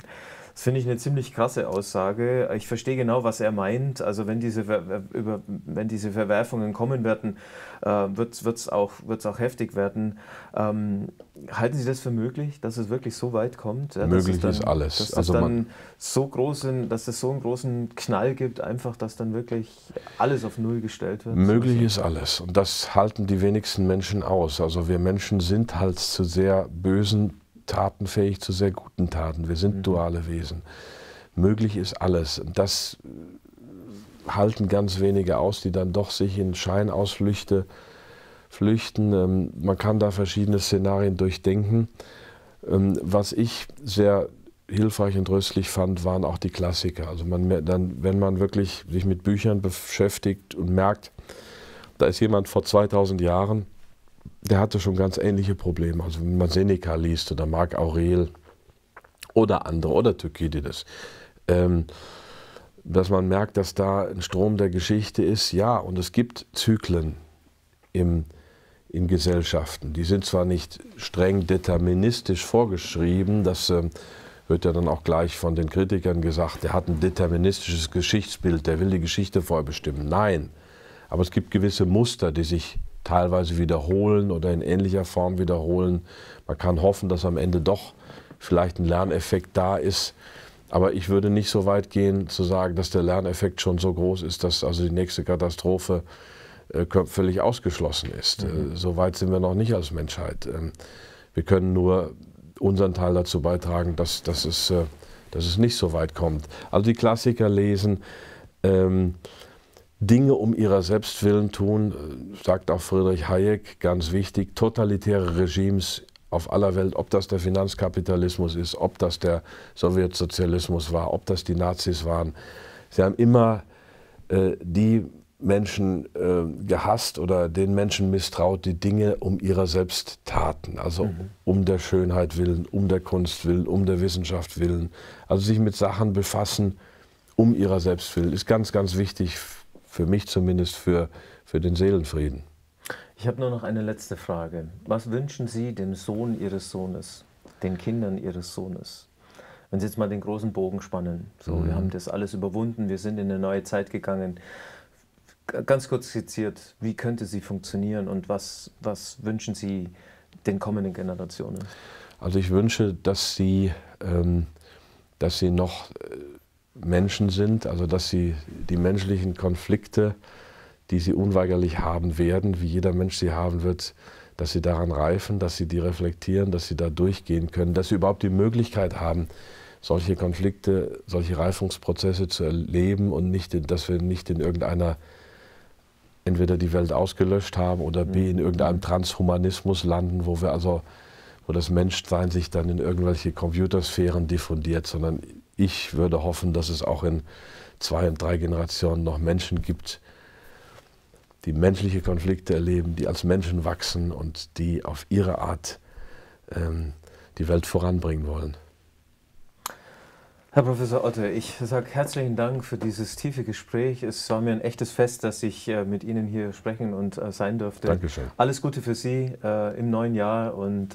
Das finde ich eine ziemlich krasse Aussage. Ich verstehe genau, was er meint. Also wenn diese, über, wenn diese Verwerfungen kommen werden, äh, wird es auch, wird's auch heftig werden. Ähm, halten Sie das für möglich, dass es wirklich so weit kommt? Ja, möglich dann, ist alles. Dass es also dann so großen, dass es so einen großen Knall gibt, einfach, dass dann wirklich alles auf Null gestellt wird. Möglich so. ist alles. Und das halten die wenigsten Menschen aus. Also wir Menschen sind halt zu sehr bösen Taten fähig zu sehr guten Taten. Wir sind mhm. duale Wesen. Möglich ist alles. das äh, halten ganz wenige aus, die dann doch sich in Scheinausflüchte flüchten. Ähm, man kann da verschiedene Szenarien durchdenken. Ähm, was ich sehr hilfreich und tröstlich fand, waren auch die Klassiker. Also man dann, wenn man wirklich sich mit Büchern beschäftigt und merkt, da ist jemand vor 2000 Jahren der hatte schon ganz ähnliche Probleme. Also wenn man Seneca liest oder Marc Aurel oder andere oder Thukydides, ähm, dass man merkt, dass da ein Strom der Geschichte ist. Ja, und es gibt Zyklen im, in Gesellschaften. Die sind zwar nicht streng deterministisch vorgeschrieben, das ähm, wird ja dann auch gleich von den Kritikern gesagt, der hat ein deterministisches Geschichtsbild, der will die Geschichte vorbestimmen. Nein, aber es gibt gewisse Muster, die sich teilweise wiederholen oder in ähnlicher Form wiederholen. Man kann hoffen, dass am Ende doch vielleicht ein Lerneffekt da ist. Aber ich würde nicht so weit gehen, zu sagen, dass der Lerneffekt schon so groß ist, dass also die nächste Katastrophe äh, völlig ausgeschlossen ist. Mhm. Äh, so weit sind wir noch nicht als Menschheit. Ähm, wir können nur unseren Teil dazu beitragen, dass, dass, es, äh, dass es nicht so weit kommt. Also die Klassiker lesen. Ähm, Dinge um ihrer selbst willen tun, äh, sagt auch Friedrich Hayek, ganz wichtig, totalitäre Regimes auf aller Welt, ob das der Finanzkapitalismus ist, ob das der Sowjetsozialismus war, ob das die Nazis waren. Sie haben immer äh, die Menschen äh, gehasst oder den Menschen misstraut, die Dinge um ihrer selbst taten. Also mhm. um der Schönheit willen, um der Kunst willen, um der Wissenschaft willen. Also sich mit Sachen befassen, um ihrer selbst willen. Ist ganz, ganz wichtig für mich zumindest, für, für den Seelenfrieden. Ich habe nur noch eine letzte Frage. Was wünschen Sie dem Sohn Ihres Sohnes, den Kindern Ihres Sohnes? Wenn Sie jetzt mal den großen Bogen spannen, so, mhm. wir haben das alles überwunden, wir sind in eine neue Zeit gegangen. Ganz kurz skizziert, wie könnte sie funktionieren und was, was wünschen Sie den kommenden Generationen? Also ich wünsche, dass sie, ähm, dass sie noch äh, Menschen sind, also dass sie die menschlichen Konflikte, die sie unweigerlich haben werden, wie jeder Mensch sie haben wird, dass sie daran reifen, dass sie die reflektieren, dass sie da durchgehen können, dass sie überhaupt die Möglichkeit haben, solche Konflikte, solche Reifungsprozesse zu erleben und nicht, in, dass wir nicht in irgendeiner entweder die Welt ausgelöscht haben oder b in irgendeinem Transhumanismus landen, wo wir also wo das Menschsein sich dann in irgendwelche Computersphären diffundiert, sondern ich würde hoffen, dass es auch in zwei und drei Generationen noch Menschen gibt, die menschliche Konflikte erleben, die als Menschen wachsen und die auf ihre Art ähm, die Welt voranbringen wollen. Herr Professor Otte, ich sage herzlichen Dank für dieses tiefe Gespräch. Es war mir ein echtes Fest, dass ich äh, mit Ihnen hier sprechen und äh, sein durfte. Dankeschön. Alles Gute für Sie äh, im neuen Jahr und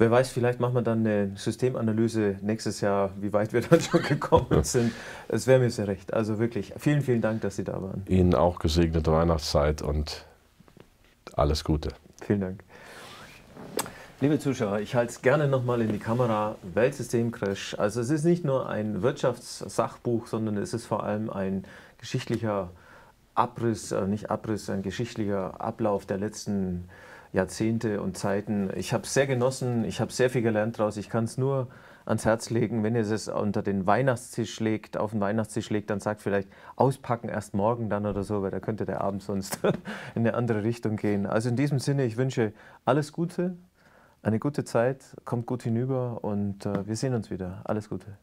Wer weiß, vielleicht machen wir dann eine Systemanalyse nächstes Jahr, wie weit wir dann schon gekommen sind. Es wäre mir sehr recht. Also wirklich, vielen, vielen Dank, dass Sie da waren. Ihnen auch gesegnete Weihnachtszeit und alles Gute. Vielen Dank. Liebe Zuschauer, ich halte es gerne nochmal in die Kamera. Weltsystemcrash. Also es ist nicht nur ein Wirtschaftssachbuch, sondern es ist vor allem ein geschichtlicher Abriss, äh nicht Abriss, ein geschichtlicher Ablauf der letzten Jahre. Jahrzehnte und Zeiten. Ich habe es sehr genossen, ich habe sehr viel gelernt daraus. Ich kann es nur ans Herz legen, wenn ihr es unter den Weihnachtstisch legt, auf den Weihnachtstisch legt, dann sagt vielleicht auspacken erst morgen dann oder so, weil da könnte der Abend sonst in eine andere Richtung gehen. Also in diesem Sinne, ich wünsche alles Gute, eine gute Zeit, kommt gut hinüber und äh, wir sehen uns wieder. Alles Gute.